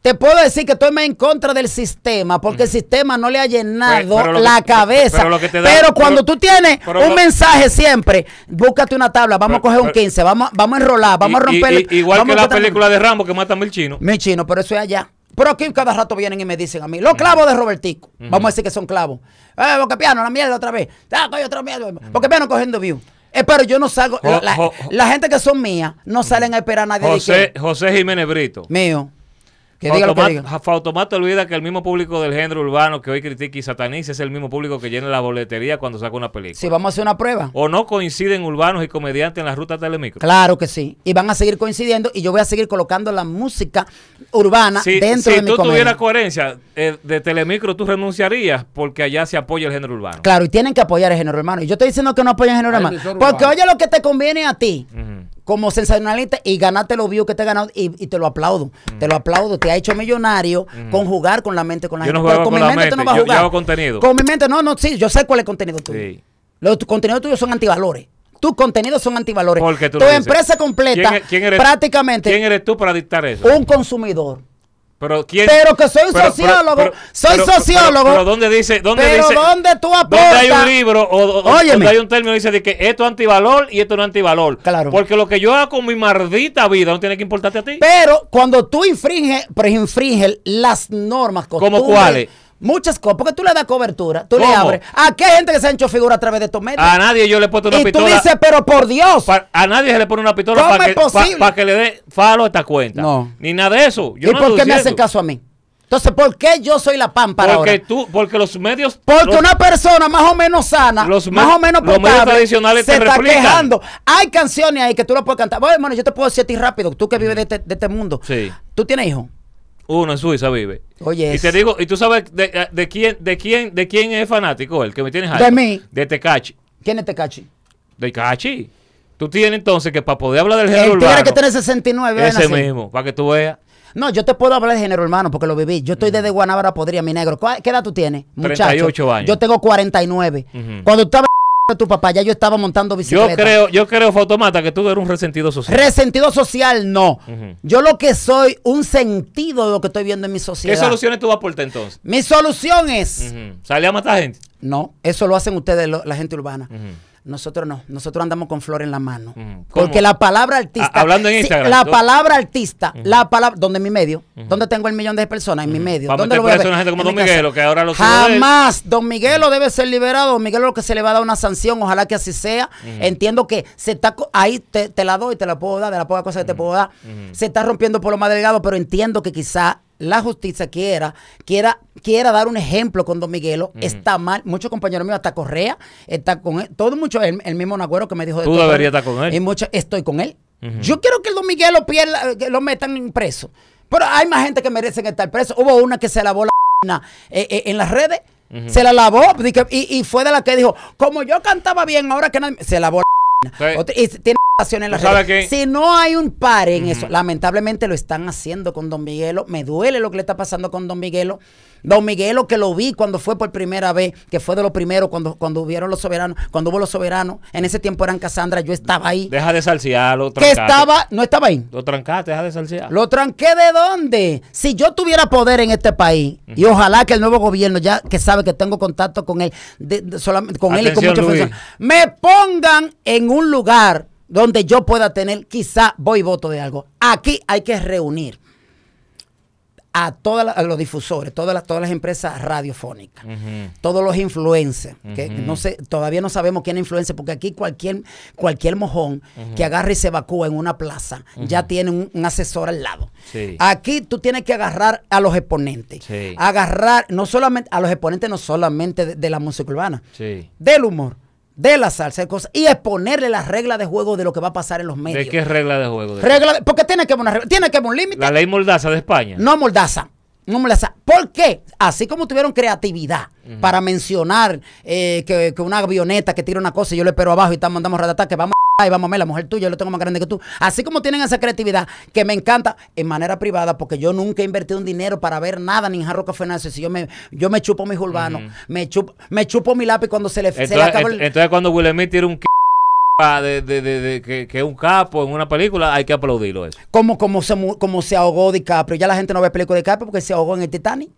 Te puedo decir que estoy más en contra del sistema, porque el sistema no le ha llenado pues, la cabeza. Pero, cuando tú tienes un mensaje siempre, búscate una tabla, vamos a coger un 15, vamos, vamos a enrolar, vamos a romper. igual que la película de Rambo que matan a mil chinos. Mil pero eso es allá. Pero aquí cada rato vienen y me dicen a mí, los clavos de Robertico. Vamos a decir que son clavos. Eh, porque piano, la mierda otra vez. Ah, otra mierda. Porque piano cogiendo view. Eh, pero yo no salgo. la, gente que son mías no salen a esperar a nadie. José Jiménez Brito. Mío. Que diga lo que diga. olvida que el mismo público del género urbano que hoy critica y sataniza es el mismo público que llena la boletería cuando saca una película. Sí, vamos a hacer una prueba. ¿O no coinciden urbanos y comediantes en la ruta telemicro? Claro que sí. Y van a seguir coincidiendo y yo voy a seguir colocando la música urbana dentro de mi Si tú tuvieras coherencia eh, de telemicro, tú renunciarías porque allá se apoya el género urbano. Claro, y tienen que apoyar el género urbano. Y yo estoy diciendo que no apoyan el género urbano. Porque oye lo que te conviene a ti como sensacionalista y ganaste lo views que te ha ganado y, te lo aplaudo. Mm. Te lo aplaudo. Te ha hecho millonario mm. con jugar con la mente, con la gente. con, mi mente, no vas a jugar. Yo hago contenido. Con mi mente, no, no, sí, yo sé cuál es el contenido tuyo. Los contenidos tuyos son antivalores. Tus contenidos son antivalores. Porque tu empresa completa e-, prácticamente. ¿Quién eres tú para dictar eso? Un consumidor. Pero, ¿quién? pero que soy sociólogo, soy sociólogo. Pero, ¿dónde dice? ¿Dónde pero ¿dónde tú hay un libro o, donde hay un término que dice de que esto es antivalor y esto no es antivalor? Claro. Porque lo que yo hago con mi maldita vida no tiene que importarte a ti. Pero cuando tú infringes, pero las normas, Como ¿Cómo cuáles? Muchas cosas, porque tú le das cobertura, tú le abres. ¿A ah, qué gente que se ha hecho figura a través de estos medios? A nadie yo le he puesto una pistola. Y tú dices, pero por Dios. a nadie se le pone una pistola para que, que, le dé falo esta cuenta. No. Ni nada de eso. ¿Y por qué me hacen caso a mí? Entonces, ¿por qué yo soy la pámpara porque Tú, porque los medios... Porque una persona más o menos sana, los más o menos potable, los medios tradicionales se te está quejando. Hay canciones ahí que tú no puedes cantar. Bueno, yo te puedo decir a ti rápido, tú que vives de este, de este mundo. Sí. ¿Tú tienes hijos? uno en Suiza vive. Oye. y te digo, y tú sabes eh, de, quién, de quién, de quién es fanático el que me tienes alto. De mí. De Tecachi. ¿Quién es Tecachi? De Tecachi. Tú tienes entonces que para poder hablar del género el urbano. que tener 69 Ese mismo, para que tú veas. No, yo te puedo hablar de género hermano porque lo viví. Yo estoy desde Guanabara, Podría, mi negro. ¿Qué edad tú tienes? Muchacho. 38 años. Yo tengo 49. Cuando estaba tu papá, ya yo estaba montando bicicleta. Yo creo, yo creo, Fotomata, que tú eres un resentido social. Resentido social, no. Yo lo que soy, un sentido de lo que estoy viendo en mi sociedad. ¿Qué soluciones tú vas a aportar entonces? Mi solución es... ¿Salir a matar gente? No, eso lo hacen ustedes, la gente urbana. Nosotros no, nosotros andamos con flor en la mano. Mm, Porque la palabra artista. hablando en Instagram. la palabra artista, la palabra. ¿Dónde mi medio? donde ¿Dónde tengo el millón de personas? En mi medio. ¿Dónde lo voy a gente como Don miguel que ahora lo Jamás. Don Miguelo debe ser liberado. Don Miguelo lo que se le va a dar una sanción. Ojalá que así sea. Entiendo que se está. Ahí te, la doy, te la puedo dar, de la poca cosa que te puedo dar. Se está rompiendo por lo más delgado, pero entiendo que quizá la justicia quiera, quiera, quiera dar un ejemplo con Don Miguelo, está mal. Muchos compañeros míos, hasta Correa, está con él. Todo mucho, el, el mismo Nagüero que me dijo de Tú deberías estar con él. estoy con él. Yo quiero que Don Miguelo pierda, que lo metan en preso. Pero hay más gente que merecen estar preso. Hubo una que se lavó la eh, eh, en las redes. Se la lavó y, fue de la que dijo, como yo cantaba bien, ahora que nadie... Se lavó la... Sí. y tiene en Si no hay un par en eso, lamentablemente lo están haciendo con Don Miguelo. Me duele lo que le está pasando con Don Miguelo. Don Miguelo que lo vi cuando fue por primera vez, que fue de los primeros cuando, cuando hubieron los soberanos, cuando hubo los soberanos, en ese tiempo eran Casandra, yo estaba ahí. Deja de salsearlo, Que estaba, no estaba ahí. Lo trancaste, deja de salsear. Lo tranqué de dónde? Si yo tuviera poder en este país, y ojalá que el nuevo gobierno, ya que sabe que tengo contacto con él, con él y con muchos me pongan en un lugar donde yo pueda tener, quizá voy voto de algo. Aquí hay que reunir a todos los difusores, todas las, todas las empresas radiofónicas, todos los influencers, que no sé, todavía no sabemos quién es influencer, porque aquí cualquier, cualquier mojón que agarre y se evacúa en una plaza ya tiene un, asesor al lado. Aquí tú tienes que agarrar a los exponentes, agarrar no solamente a los exponentes, no solamente de, la música urbana, del humor de la salsa y exponerle las reglas de juego de lo que va a pasar en los medios. qué reglas de juego? porque tiene que haber tiene que un límite. La ley Moldaza de España. No Moldaza. No Moldaza. ¿Por qué? Así como tuvieron creatividad para mencionar eh, que, una avioneta que tira una cosa y yo le espero abajo y estamos mandamos red que vamos ay, vamos a la mujer tuya, yo lo tengo más grande que tú. Así como tienen esa creatividad que me encanta en manera privada, porque yo nunca he invertido un dinero para ver nada ni en Jarro Café Si yo me, yo me chupo mis urbanos, me, chupo, me chupo mi lápiz cuando se le, se le acaba el... Entonces cuando Smith tiene un de, de, de, que, es un capo en una película, hay que aplaudirlo eso. Como, como, se, como se ahogó DiCaprio. Ya la gente no ve películas de DiCaprio porque se ahogó en el Titanic.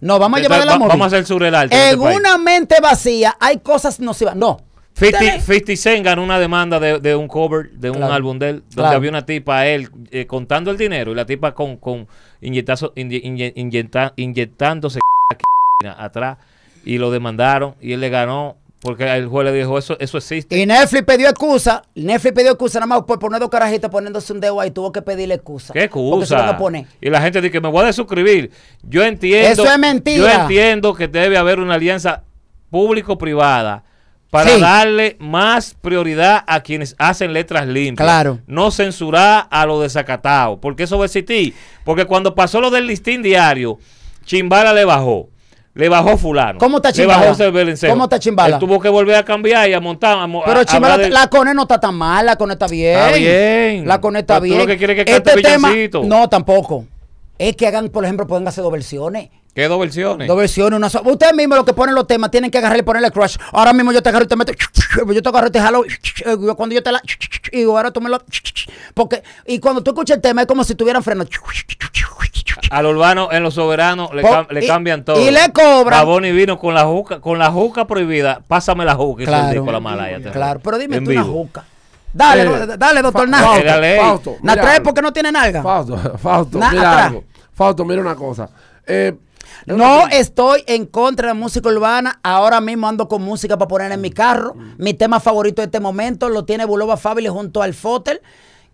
No, vamos a llevar el vamos a hacer sobre el En este una mente vacía hay cosas no se van No, 50, Cent ganó una demanda de, un cover de un álbum de él, donde había una tipa a él eh, contando el dinero y la tipa con, con inyectazo, inyectándose atrás y lo demandaron y él le ganó porque el juez le dijo, eso, eso existe. Y Netflix pidió excusa. Netflix pidió excusa nada más por poner dos carajitos poniéndose un dedo ahí. Tuvo que pedirle excusa. ¿Qué excusa? Y la gente dice que me voy a desuscribir. Yo entiendo. Yo entiendo que debe haber una alianza público-privada para darle más prioridad a quienes hacen letras limpias. Claro. No censurar a los desacatados, porque eso va a existir. Porque cuando pasó lo del listín diario, Chimbala le bajó. Le bajó fulano. ¿Cómo está Chimbala? Le bajó ¿Cómo está Chimbala? tuvo que volver a cambiar y a montar. Pero Chimbala, la cone no está tan mal, la cone está bien. Está bien. La cone está bien. lo que quiere que este tema, no, tampoco. Es que hagan, por ejemplo, pueden hacer dos versiones. ¿Qué dos versiones? Dos versiones, una Ustedes mismos los que ponen los temas tienen que agarrar y ponerle crush. Ahora mismo yo te agarro y te meto. Yo te agarro y te jalo. Cuando yo te la. Y ahora tú me lo. Porque, y cuando tú escuchas el tema es como si tuvieran freno. Al urbano, en los soberanos, le, cambian todo. Y le cobran. Babón y vino con la juca, con la juca prohibida. Pásame la juca. Claro, claro. pero dime tú una juca. Dale, eh, dale, doctor Nacho. Fausto, Natrae porque no tiene nalga. Fausto, Fausto, mira algo. Fausto, mira una cosa. Eh, no estoy en contra de la música urbana. Ahora mismo ando con música para poner en mi carro. Mm. Mi tema favorito de este momento lo tiene Buloba Fabile junto al Fotel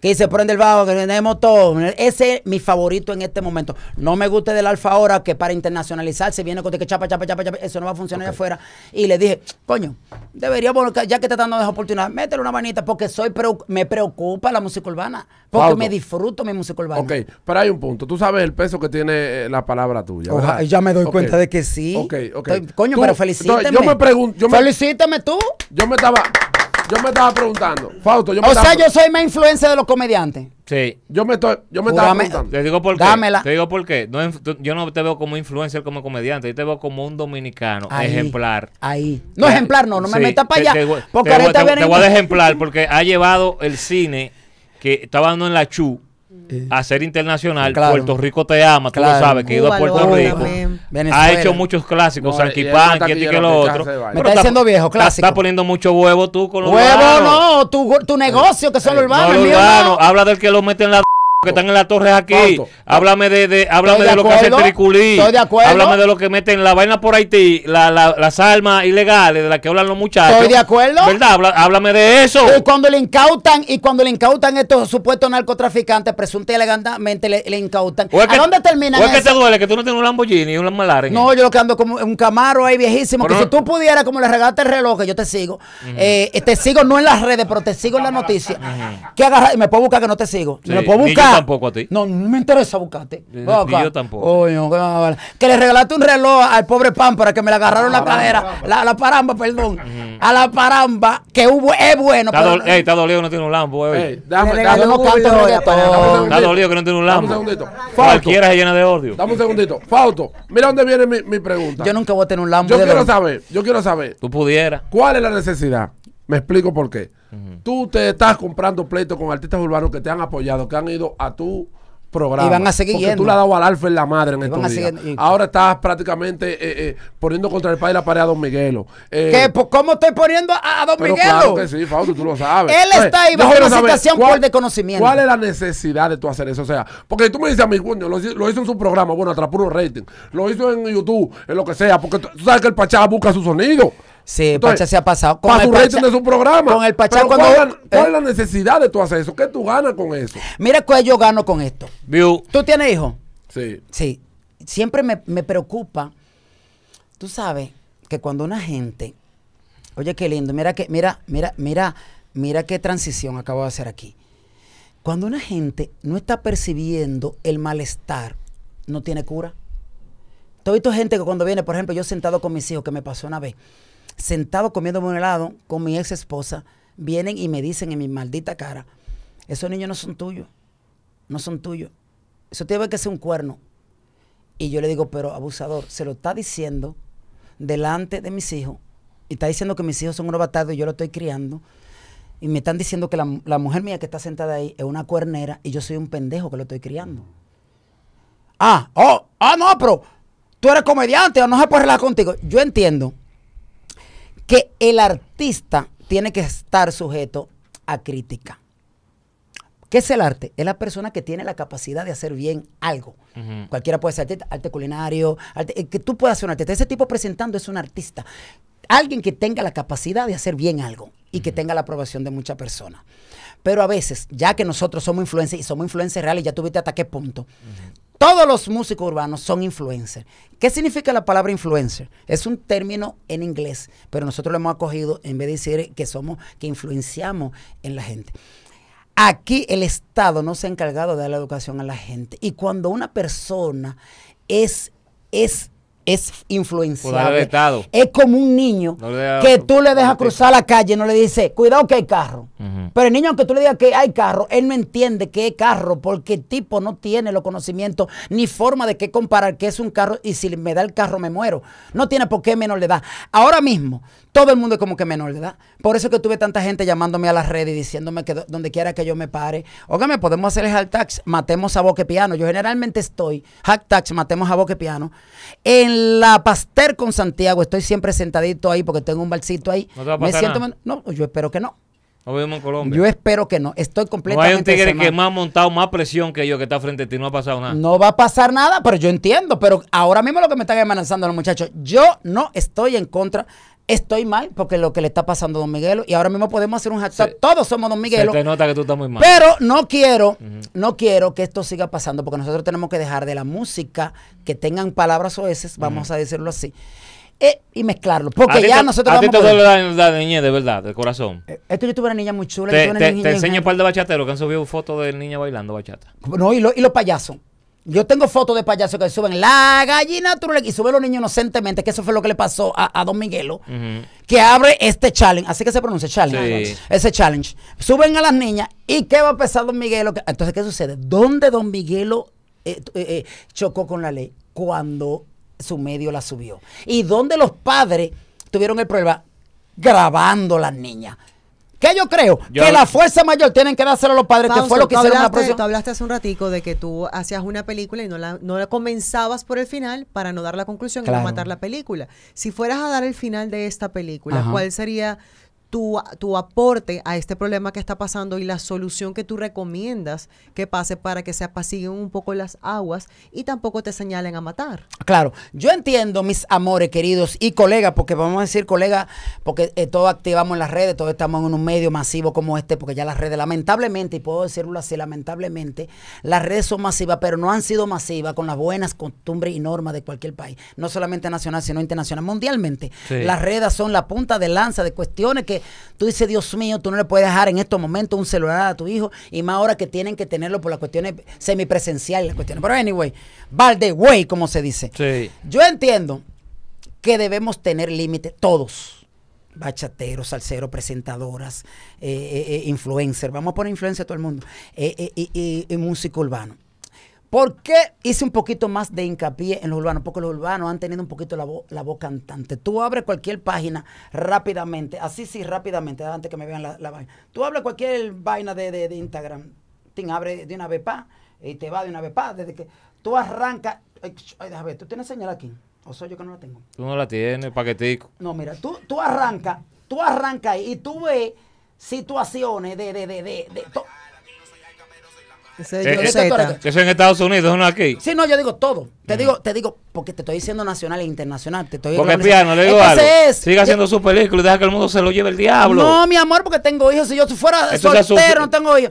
que se prende el bajo, que tenemos todo. Ese es mi favorito en este momento. No me gusta del alfa ahora que para internacionalizarse viene con que chapa, chapa, chapa, chapa, eso no va a funcionar de afuera. Y le dije, coño, deberíamos, ya que te están dando esa oportunidad, métele una manita porque soy me preocupa la música urbana, porque me disfruto mi música urbana. Ok, pero hay un punto. Tú sabes el peso que tiene eh, la palabra tuya. ya me doy cuenta de que sí. Ok, ok. coño, pero felicítame. Yo me pregunto. Felicítame tú. Yo me estaba yo me estaba preguntando. Fausto, yo me O sea, yo soy más influencia de los comediantes. Sí. Yo me, estoy, yo me estaba preguntando. Te digo por qué. Dámela. Te digo por qué. No, yo no te veo como influencer, como comediante. Yo te veo como un dominicano ejemplar. Ahí. No, ejemplar, no, no me metas para allá. te voy- Porque a ejemplar porque ha llevado el cine que estaba dando en la Chu hacer a ser internacional. Puerto Rico te ama, tú lo sabes, que he ido a Puerto Rico. Ha hecho muchos clásicos, Sanquipan Sanquipán, que este que lo otro. Me está, diciendo viejo, clásico. está poniendo mucho huevo tú con los Huevo no, tu, tu negocio que son eh, los urbanos. Habla del que lo mete en la que están en las torres aquí. Háblame de, háblame de, lo que hace Triculí. Estoy Háblame de lo que meten la vaina por Haití, las armas ilegales de las que hablan los muchachos. Estoy de acuerdo. ¿Verdad? háblame de eso. cuando le incautan, y cuando le incautan estos supuestos narcotraficantes, presunta y le, incautan. ¿A dónde termina ¿O es que te duele que tú no tienes un Lamborghini y un Malares? No, yo lo que ando como un Camaro ahí viejísimo. que si tú pudieras, como le regaste el reloj, que yo te sigo, eh, te sigo no en las redes, pero te sigo en las noticias. Que y me puedo buscar que no te sigo. me puedo buscar tampoco a ti. No, no me interesa buscarte. Ni yo tampoco. que le regalaste un reloj al pobre para que me la agarraron la, cadera. La, la, paramba, perdón. a la paramba, que hubo, es bueno. Está, pero, dolido que no tiene un lambo, eh. dame, dolido que no tiene un lambo. Dame un segundito. Cualquiera se llena de odio. Dame un segundito. Fauto, mira dónde viene mi, mi pregunta. Yo nunca voy a tener un lambo. Yo quiero saber, yo quiero saber. Tú pudieras. ¿Cuál es la necesidad? Me explico por qué. Tú te estás comprando pleitos con artistas urbanos que te han apoyado, que han ido a tu programa. Y van a seguir porque yendo. tú le has dado al alfa en la madre en estos días. Ahora estás prácticamente eh, eh, poniendo contra el padre la pared a Don Miguelo. Eh, ¿Qué? ¿Cómo estoy poniendo a, Don Miguelo? Claro que sí, Fausto, tú lo sabes. Él está ahí bajo una situación por desconocimiento. ¿Cuál es la necesidad de tú hacer eso? O sea, porque tú me dices a mi cuño, lo, hizo en su programa, bueno, atrapuro puro rating. Lo hizo en YouTube, en lo que sea, porque tú sabes que el Pachá busca su sonido. Sí, Pacha se ha pasado. Con programa. el ¿cuál, es la necesidad de tú hacer eso? ¿Qué tú ganas con eso? Mira cuál yo gano con esto. ¿Tú tienes hijos? Sí. Sí. Siempre me, preocupa. Tú sabes que cuando una gente. Oye, qué lindo. Mira que, mira, mira, mira, mira qué transición acabo de hacer aquí. Cuando una gente no está percibiendo el malestar, no tiene cura. Todo he visto gente que cuando viene, por ejemplo, yo sentado con mis hijos, que me pasó una vez sentado comiendo un helado con mi ex esposa, vienen y me dicen en mi maldita cara, esos niños no son tuyos, no son tuyos. Eso tiene que ser un cuerno. Y yo le digo, pero abusador, se lo está diciendo delante de mis hijos y está diciendo que mis hijos son unos batallos y yo lo estoy criando. Y me están diciendo que la, mujer mía que está sentada ahí es una cuernera y yo soy un pendejo que lo estoy criando. Ah, oh, ah, no, pero tú eres comediante o no se puede relajar contigo. Yo entiendo que el artista tiene que estar sujeto a crítica. ¿Qué es el arte? Es la persona que tiene la capacidad de hacer bien algo. Cualquiera puede ser artista, arte culinario, eh, que tú puedas ser un artista. Ese tipo presentando es un artista. Alguien que tenga la capacidad de hacer bien algo y que tenga la aprobación de muchas personas. Pero a veces, ya que nosotros somos influencers y somos influencers reales, ya tuviste hasta qué punto, todos los músicos urbanos son influencers. ¿Qué significa la palabra influencer? Es un término en inglés, pero nosotros lo hemos acogido en vez de decir que somos, que influenciamos en la gente. Aquí el Estado no se ha encargado de dar la educación a la gente. Y cuando una persona es, es es influenciable. Es como un niño que tú le dejas cruzar la calle y no le dices, cuidado que hay carro. Pero el niño, aunque tú le digas que hay carro, él no entiende que es carro porque el tipo no tiene los conocimientos ni forma de qué comparar que es un carro y si me da el carro me muero. No tiene por qué menos le da. Ahora mismo, todo el mundo es como que menor, ¿verdad? Por eso que tuve tanta gente llamándome a las redes y diciéndome que donde quiera que yo me pare, me podemos hacer el tax, matemos a boque piano. Yo generalmente estoy, tax, matemos a boque piano. En la Paster con Santiago, estoy siempre sentadito ahí porque tengo un balsito ahí. No me siento No, yo espero que no. No en Colombia. Yo espero que no. Estoy completamente. No hay un que más ha montado más presión que yo que está frente a ti. No ha pasado nada. No va a pasar nada, pero yo entiendo. Pero ahora mismo lo que me están amenazando los muchachos. Yo no estoy en contra estoy mal porque lo que le está pasando a Don Miguelo y ahora mismo podemos hacer un hashtag, todos somos Don Miguelo. Se te nota que tú estás muy mal. Pero no quiero, no quiero que esto siga pasando porque nosotros tenemos que dejar de la música que tengan palabras o esas vamos a decirlo así. Eh, y mezclarlo, porque ya nosotros vamos a ti te duele la, niñez, de verdad, de corazón. Eh, esto yo tuve una niña muy chula. Te, enseño un par de bachateros que han subido fotos de niña bailando bachata. No, y, lo, y los payasos. Yo tengo fotos de payasos que suben la gallina turulec y suben los niños inocentemente, que eso fue lo que le pasó a, Don Miguelo, que abre este challenge, así que se pronuncia challenge, ese challenge. Suben a las niñas y ¿qué va a pasar Don Miguelo? Entonces, ¿qué sucede? ¿Dónde Don Miguelo eh, eh, eh, chocó con la ley? Cuando su medio la subió. Y ¿dónde los padres tuvieron el problema grabando las niñas que yo creo? que la fuerza mayor tienen que dárselo a los padres, que fue lo que hicieron hablaste, la Tú hablaste hace un ratico de que tú hacías una película y no la, no la comenzabas por el final para no dar la conclusión y no matar la película. Si fueras a dar el final de esta película, ¿cuál sería tu, aporte a este problema que está pasando y la solución que tú recomiendas que pase para que se apaciguen un poco las aguas y tampoco te señalen a matar. Claro, yo entiendo, mis amores queridos y colegas, porque vamos a decir colegas, porque eh, todos activamos las redes, todos estamos en un medio masivo como este, porque ya las redes, lamentablemente, y puedo decirlo así, lamentablemente, las redes son masivas, pero no han sido masivas con las buenas costumbres y normas de cualquier país, no solamente nacional, sino internacional, mundialmente. Las redes son la punta de lanza de cuestiones que tú dices, Dios mío, tú no le puedes dejar en estos momentos un celular a tu hijo y más ahora que tienen que tenerlo por las cuestiones semipresenciales, cuestiones. Pero anyway, balde güey, como se dice. Sí. Yo entiendo que debemos tener límites todos bachateros, salseros, presentadoras, eh, eh, eh, influencers, vamos a poner influencia a todo el mundo, y músico urbano. ¿Por qué hice un poquito más de hincapié en los urbanos? Porque los urbanos han tenido un poquito la, voz cantante. Tú abres cualquier página rápidamente, así sí, rápidamente, antes que me vean la, vaina. Tú abres cualquier vaina de, Instagram, te abre de una vez pa, y te va de una vez pa, desde que tú arrancas. Ay, déjame ver, ¿tú tienes señal aquí? ¿O soy yo que no la tengo? Tú no la tienes, paquetico. No, mira, tú, tú arrancas, tú arrancas y tú ves situaciones de, de, de, de, eso eh, en Estados Unidos, no aquí. Sí, no, yo digo todo. Te digo, te digo, porque te estoy diciendo nacional e internacional. Te estoy porque piano, le digo algo. haciendo su película y deja que el mundo se lo lleve el diablo. No, mi amor, porque tengo hijos. Si yo fuera soltero, no tengo hijos.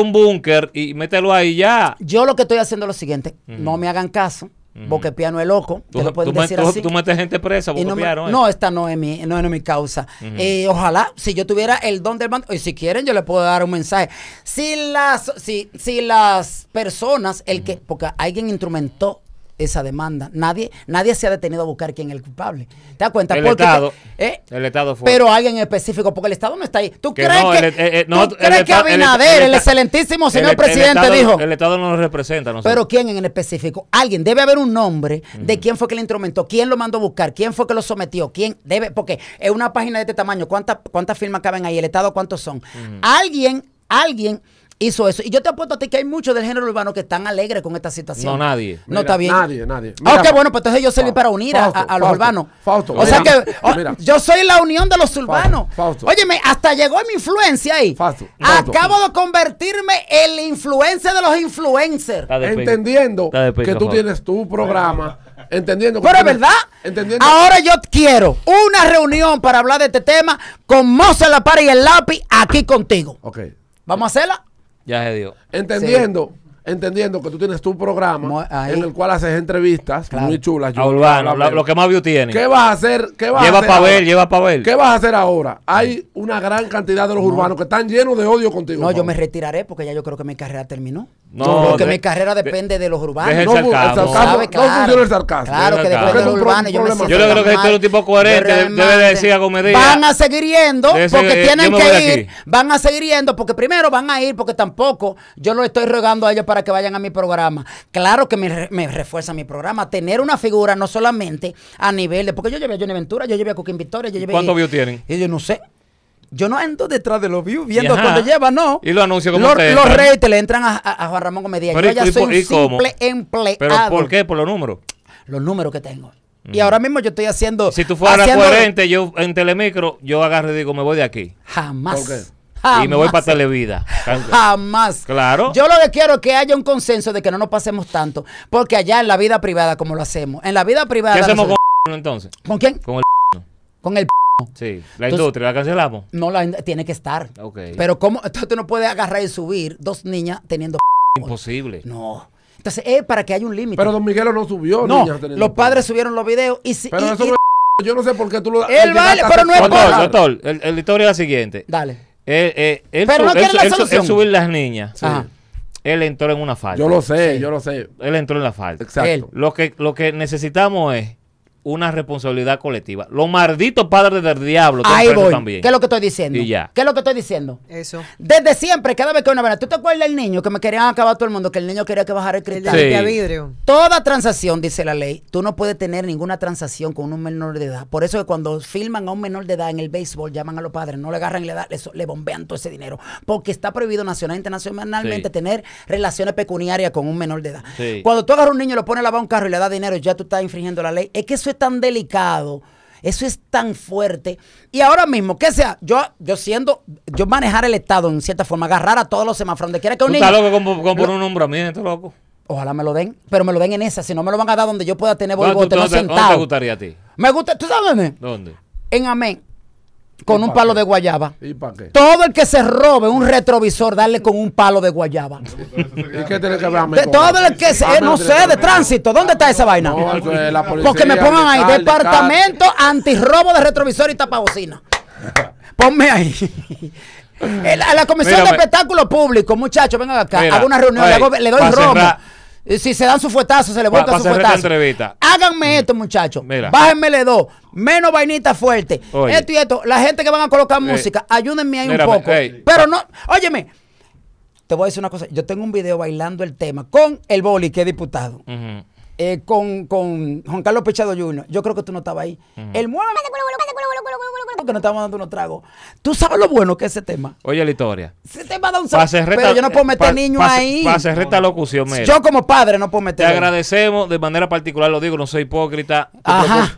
un búnker y mételo ahí ya. Yo lo que estoy haciendo es lo siguiente. No me hagan caso. Boquepiano es loco. Tú, lo decir así. tú metes gente presa, ¿eh? No, esta no es mi, no es mi causa. Eh, ojalá, si yo tuviera el don del mando y si quieren, yo le puedo dar un mensaje. Si las, si, si las personas, el que, porque alguien instrumentó esa demanda. Nadie, nadie se ha detenido a buscar quién es el culpable. ¿Te das cuenta? El Estado. Eh, el Estado Pero alguien en específico, porque el Estado no está ahí. ¿Tú crees que, el, ¿tú crees que Abinader, el, excelentísimo señor presidente, dijo? El Estado no lo representa. No pero ¿quién en específico? Alguien. Debe haber un nombre de quién fue que le instrumentó, quién lo mandó a buscar, quién fue que lo sometió, quién debe. Porque es una página de este tamaño. ¿Cuántas cuántas firmas caben ahí? ¿El Estado cuántos son? Alguien, alguien hizo eso. Y yo te apuesto a ti que hay muchos del género urbano que están alegres con esta situación. No, nadie. No está bien. Nadie, nadie. ok, bueno, pues entonces yo salí para unir a, los urbanos. Fausto. O sea que oh, yo soy la unión de los urbanos. Fausto. Óyeme, hasta llegó mi influencia ahí. Fausto. Acabo de convertirme en la influencer de los influencers. Entendiendo que tú tienes tu programa. Entendiendo. Pero es verdad. Ahora yo quiero una reunión para hablar de este tema con Moza La y el Lápiz aquí contigo. Ok. ¿Vamos a hacerla? Ya se dio. Entendiendo. Entendiendo que tú tienes tu programa en el cual haces entrevistas muy chulas. lo, que más view tiene. ¿Qué vas a hacer? Qué vas lleva a ver, lleva para ver. ¿Qué vas a hacer ahora? Hay una gran cantidad de los urbanos que están llenos de odio contigo. No, yo me retiraré porque ya yo creo que mi carrera terminó. No, porque mi carrera depende de, los urbanos. No, el sarcasmo, claro, que depende de los urbanos. Yo, me yo creo que que todo este un tipo coherente debe decir Van a seguir yendo porque tienen que ir. Van a seguir yendo porque primero van a ir porque tampoco yo lo estoy rogando a ellos para que vayan a mi programa. Claro que me, refuerza mi programa. Tener una figura no solamente a nivel de. Porque yo llevé a Johnny Ventura, yo llevé a Coquín Victoria. Yo llevé, ¿Cuántos views tienen? Y yo no sé. Yo no ando detrás de los views viendo cuando lleva, no. Y lo anuncio como los, los reyes le entran a, a, Juan Ramón Comedia. Yo ya soy un simple empleado. ¿Pero por qué? ¿Por los números? Los números que tengo. Y mm. ahora mismo yo estoy haciendo. Si tú fueras coherente, yo en Telemicro, yo agarro y digo, me voy de aquí. Jamás. Y me voy para Televida. Jamás. Claro. Yo lo que quiero es que haya un consenso de que no nos pasemos tanto. Porque allá en la vida privada, como lo hacemos, en la vida privada. ¿Qué hacemos con el entonces? ¿Con quién? Con el. Con el. Sí, la industria, ¿la cancelamos? No, la tiene que estar. Pero ¿cómo? tú no puedes agarrar y subir dos niñas teniendo... Imposible. No. Entonces es para que haya un límite. Pero Don Miguelo no subió. No, los padres subieron los videos y... Si, pero yo no sé por qué tú lo... Él vale, pero no es Doctor, doctor, el, historia es la siguiente. Dale. Él, eh, eh, él, pero no quiere solución. subir las niñas. Sí. él entró en una falta. Yo lo sé, yo lo sé. Él entró en la falta. Exacto. Lo, que, lo que necesitamos es una responsabilidad colectiva. Los malditos padres del diablo Ahí voy. también. ¿Qué es lo que estoy diciendo? Y ya. ¿Qué es lo que estoy diciendo? Eso. Desde siempre, cada vez que una vez, ¿tú te acuerdas del niño que me querían acabar todo el mundo, que el niño quería que bajara el cristal? Sí. vidrio. Toda transacción, dice la ley, tú no puedes tener ninguna transacción con un menor de edad. Por eso que cuando filman a un menor de edad en el béisbol, llaman a los padres, no le agarran y le, dan, le, bombean todo ese dinero. Porque está prohibido nacional e internacionalmente tener relaciones pecuniarias con un menor de edad. Cuando tú agarras un niño, lo pones a lavar un carro y le das dinero ya tú estás infringiendo la ley, es que eso es tan delicado. Eso es tan fuerte. Y ahora mismo, que sea, yo, yo siendo, yo manejar el Estado en cierta forma, agarrar a todos los semáforos donde quiera que un niño. Está loco por un loco. Ojalá me lo den, pero me lo den en esa, si no me lo van a dar donde yo pueda tener voy no sentado. gustaría a ti? Me gusta, ¿tú sabes? ¿Dónde? En Amén con un palo de guayaba. ¿Y para qué? Todo el que se robe un retrovisor, Dale con un palo de guayaba. ¿Y qué tiene que ver Todo el que se, eh, no sé, de tránsito, ¿dónde está esa vaina? Porque me pongan ahí, departamento antirrobo de retrovisor y tapabocina. Ponme ahí. A la Comisión de Espectáculo Público muchachos, vengan acá, hago una reunión, le, doy robo. Eh, si se dan su fuetazo, se le vuelta su fuetazo. Háganme mm. esto, muchachos. Bájenmele dos. Menos vainita fuerte. Esto y esto. La gente que van a colocar eh, música, ayúdenme ahí un poco. Pero no, óyeme. Te voy a decir una cosa. Yo tengo un video bailando el tema con el boli que es diputado. Ajá eh, con, con, Juan Carlos Pechado Jr., yo creo que tú no estabas ahí. El mueve que no estábamos dando unos tragos. Tú sabes lo bueno que es ese tema. Oye, la historia. Ese tema da un saludo. Pero yo no puedo meter niños ahí. Para hacer locución, Yo como padre no puedo meter. Te agradecemos de manera particular, lo digo, no soy hipócrita.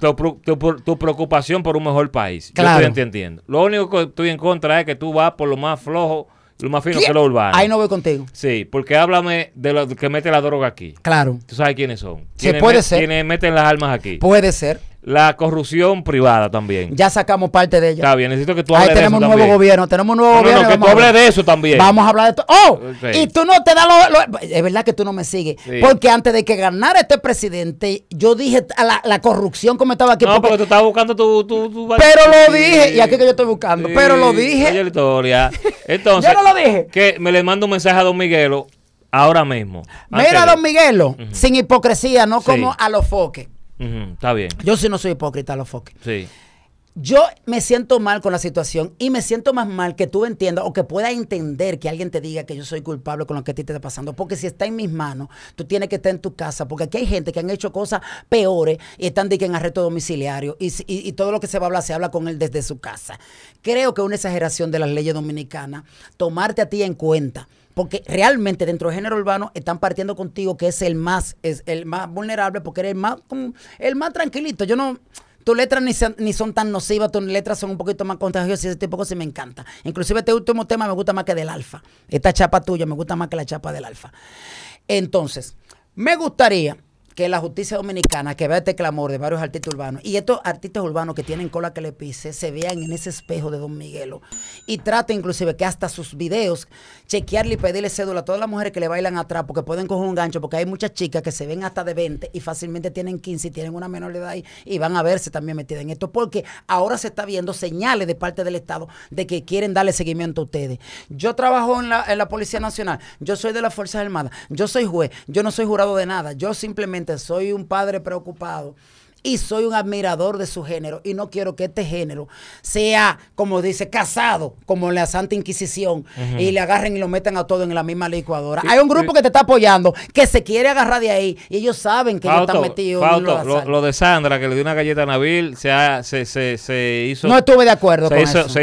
Tu, tu, preocupación por un mejor país. Claro. Yo estoy entendiendo. Lo único que estoy en contra es que tú vas por lo más flojo lo más fino que lo urbano. Ahí no voy contigo. Sí, porque háblame de los que mete la droga aquí. Claro. Tú sabes quiénes son. sí, puede ser. Quienes meten las armas aquí. Puede ser. La corrupción privada también. Ya sacamos parte de ella. Está bien, necesito que tú hables Ahí tenemos de tenemos un nuevo gobierno, tenemos un nuevo gobierno. vamos a hablar. de eso también. Vamos a hablar de esto. ¡Oh! Y tú no te das lo, Es verdad que tú no me sigues. Porque antes de que ganara este presidente, yo dije la, la corrupción como estaba aquí. No, porque tú estabas buscando tu... tu, Pero lo dije. Y aquí que yo estoy buscando. Pero lo dije. historia. Entonces, Yo no lo dije. Que me le mando un mensaje a Don Miguelo ahora mismo. Mira, don Miguelo, sin hipocresía, no como a los foques está bien. Yo sí no soy hipócrita, lo foque. Sí. Yo me siento mal con la situación y me siento más mal que tú entiendas o que puedas entender que alguien te diga que yo soy culpable con lo que a ti te está pasando. Porque si está en mis manos, tú tienes que estar en tu casa. Porque aquí hay gente que han hecho cosas peores y están de que en arresto domiciliario y, todo lo que se va a hablar se habla con él desde su casa. Creo que es una exageración de las leyes dominicanas, tomarte a ti en cuenta porque realmente dentro del género urbano están partiendo contigo que es el más, es el más vulnerable, porque eres el más, el más tranquilito. Yo no tus letras ni, son, ni son tan nocivas, tus letras son un poquito más contagiosas y ese tipo de cosas me encanta. Inclusive este último tema me gusta más que del alfa. Esta chapa tuya me gusta más que la chapa del alfa. Entonces, me gustaría que la justicia dominicana, que vea este clamor de varios artistas urbanos, y estos artistas urbanos que tienen cola que le pise, se vean en ese espejo de Don Miguelo. Y trato inclusive que hasta sus videos, chequearle y pedirle cédula a todas las mujeres que le bailan atrás, porque pueden coger un gancho, porque hay muchas chicas que se ven hasta de 20 y fácilmente tienen 15 y tienen una menor edad y van a verse también metidas en esto, porque ahora se está viendo señales de parte del Estado de que quieren darle seguimiento a ustedes. Yo trabajo en la, en la Policía Nacional, yo soy de las Fuerzas Armadas, yo soy juez, yo no soy jurado de nada, yo simplemente soy un padre preocupado y soy un admirador de su género y no quiero que este género sea, como dice, casado, como en la Santa Inquisición, y le agarren y lo metan a todo en la misma licuadora. Hay un grupo que te está apoyando, que se quiere agarrar de ahí, y ellos saben que ellos lo, de Sandra, que le dio una galleta a Nabil, se, se, se, hizo... No estuve de acuerdo todo Porque eso Se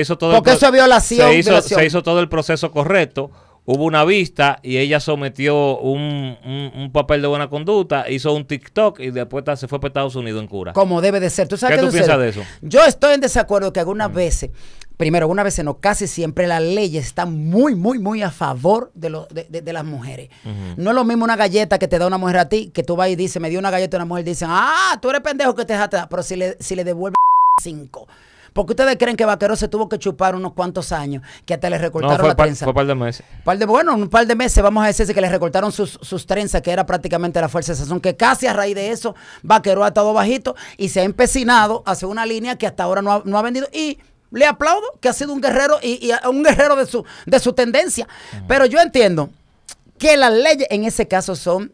hizo, se hizo todo el proceso correcto hubo una vista y ella sometió un, un, papel de buena conducta, hizo un TikTok y después se fue para Estados Unidos en cura. Como debe de ser. ¿Tú qué, piensas de eso? Yo estoy en desacuerdo que algunas mm. veces, primero, algunas veces no, casi siempre la ley está muy, muy, muy a favor de, lo, de, las mujeres. No es lo mismo una galleta que te da una mujer a ti, que tú vas y dices, me dio una galleta a una mujer, dicen, ah, tú eres pendejo que te dejaste, pero si le, si le devuelves cinco. Porque ustedes creen que Vaquero se tuvo que chupar unos cuantos años, que hasta le recortaron la trenza. Fue un par de meses. bueno, un par de meses, vamos a decir que le recortaron sus, trenzas, que era prácticamente la fuerza de sazón, que casi a raíz de eso, Vaquero ha estado bajito y se ha empecinado hacia una línea que hasta ahora no ha, no vendido. Y le aplaudo que ha sido un guerrero y, un guerrero de su, de su tendencia. Mm. Pero yo entiendo que las leyes en ese caso son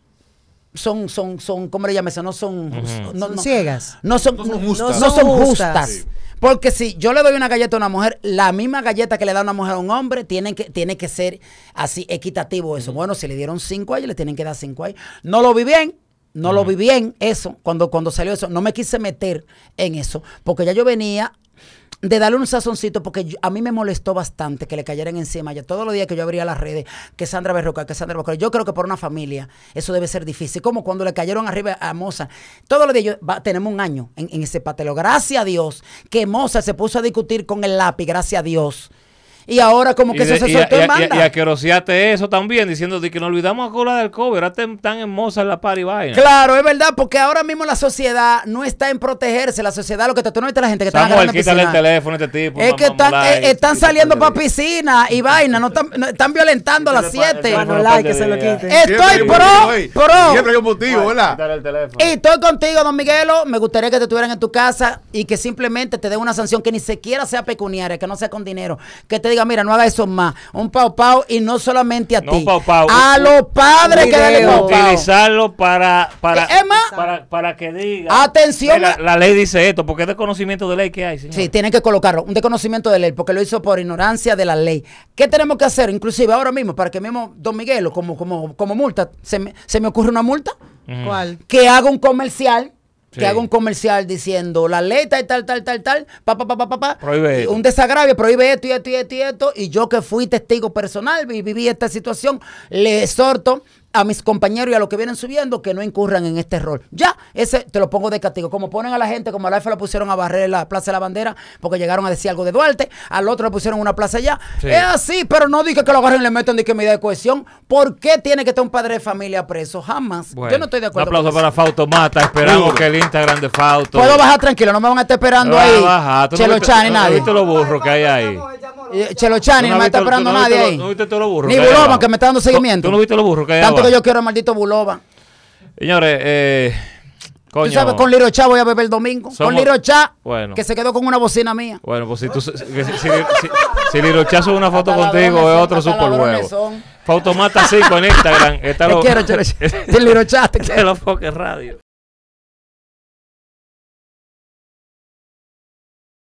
son, son, son, ¿cómo le llames? No son, ciegas. No son, no, son justas. No porque si yo le doy una galleta a una mujer, la misma galleta que le da una mujer a un hombre, tiene que, tiene que ser así equitativo eso. Bueno, si le dieron cinco a ella, le tienen que dar cinco a ella. No lo vi bien, no lo vi bien eso, cuando, cuando salió eso. No me quise meter en eso, porque ya yo venía de darle un sazoncito, porque a mí me molestó bastante que le cayeran encima. Ya todos los días que yo abría las redes, que Sandra Berroca, que Sandra Berroca. Yo creo que por una familia eso debe ser difícil. Como cuando le cayeron arriba a Moza. Todos los días tenemos un año en, en ese patelo. Gracias a Dios que Moza se puso a discutir con el lápiz, gracias a Dios y ahora como que eso se soltó Y, a, y a eso también, diciendo de que no olvidamos a cola del COVID. ahora tan, hermosa la y vaina. Claro, es verdad, porque ahora mismo la sociedad no está en protegerse, la sociedad lo que te tú no la gente que está agarrando quítale el teléfono este tipo. Es que eh, están, están saliendo para piscina y vaina, no están, violentando a las siete Estoy pro, pro. Siempre hay un motivo, hola Y estoy contigo, don Miguelo, me gustaría que te tuvieran en tu casa y que simplemente te dé una sanción que ni siquiera sea pecuniaria, que no sea con dinero, que te diga, mira, no haga eso más. Un pau pau y no solamente a no, ti. Pau, pau. A los padres que deben pau, Utilizarlo para, para, para, para, que diga. Atención. La, ley dice esto, porque es desconocimiento de ley que hay. Sí, tienen que colocarlo. Un desconocimiento de ley, porque lo hizo por ignorancia de la ley. ¿Qué tenemos que hacer? Inclusive ahora mismo, para que mismo Don Miguelo, como, como, como multa, se me, se me ocurre una multa. ¿Cuál? Que haga un comercial que haga un comercial diciendo la ley tal, tal, tal, tal, tal, pa, pa, pa, pa, pa, pa prohíbe un desagravio, prohíbe esto y esto y esto y esto, y yo que fui testigo personal y viví esta situación, le exhorto a mis compañeros y a los que vienen subiendo que no incurran en este error. Ya, ese te lo pongo de castigo. Como ponen a la gente, como a la F lo pusieron a barrer la Plaza de la Bandera porque llegaron a decir algo de Duarte, al otro le pusieron una plaza allá. Es así, pero no dije que lo agarren y le metan de que medida de cohesión. ¿Por qué tiene que estar un padre de familia preso? Jamás. Yo no estoy de acuerdo. aplauso para Fauto Mata. Esperamos que el Instagram de Fauto. Puedo bajar tranquilo, no me van a estar esperando ah, ahí. no, Chan nadie. que hay ahí. Eh, Chelochani no me está esperando nadie ahí. No viste los Ni Buloba, que me está dando seguimiento. Tú no viste los burros. Tanto que yo quiero al maldito Buloba. Señores, eh. Coño. ¿Tú sabes? Con Liro Chá voy a beber el domingo. Con Liro Chá, que se quedó con una bocina mía. Bueno, pues si tú. Si, si, Liro Chá sube una foto contigo, es otro super huevo. Fautomata 5 en Instagram. Está te lo... quiero, Liro Chá. Te este quiero. Te Radio.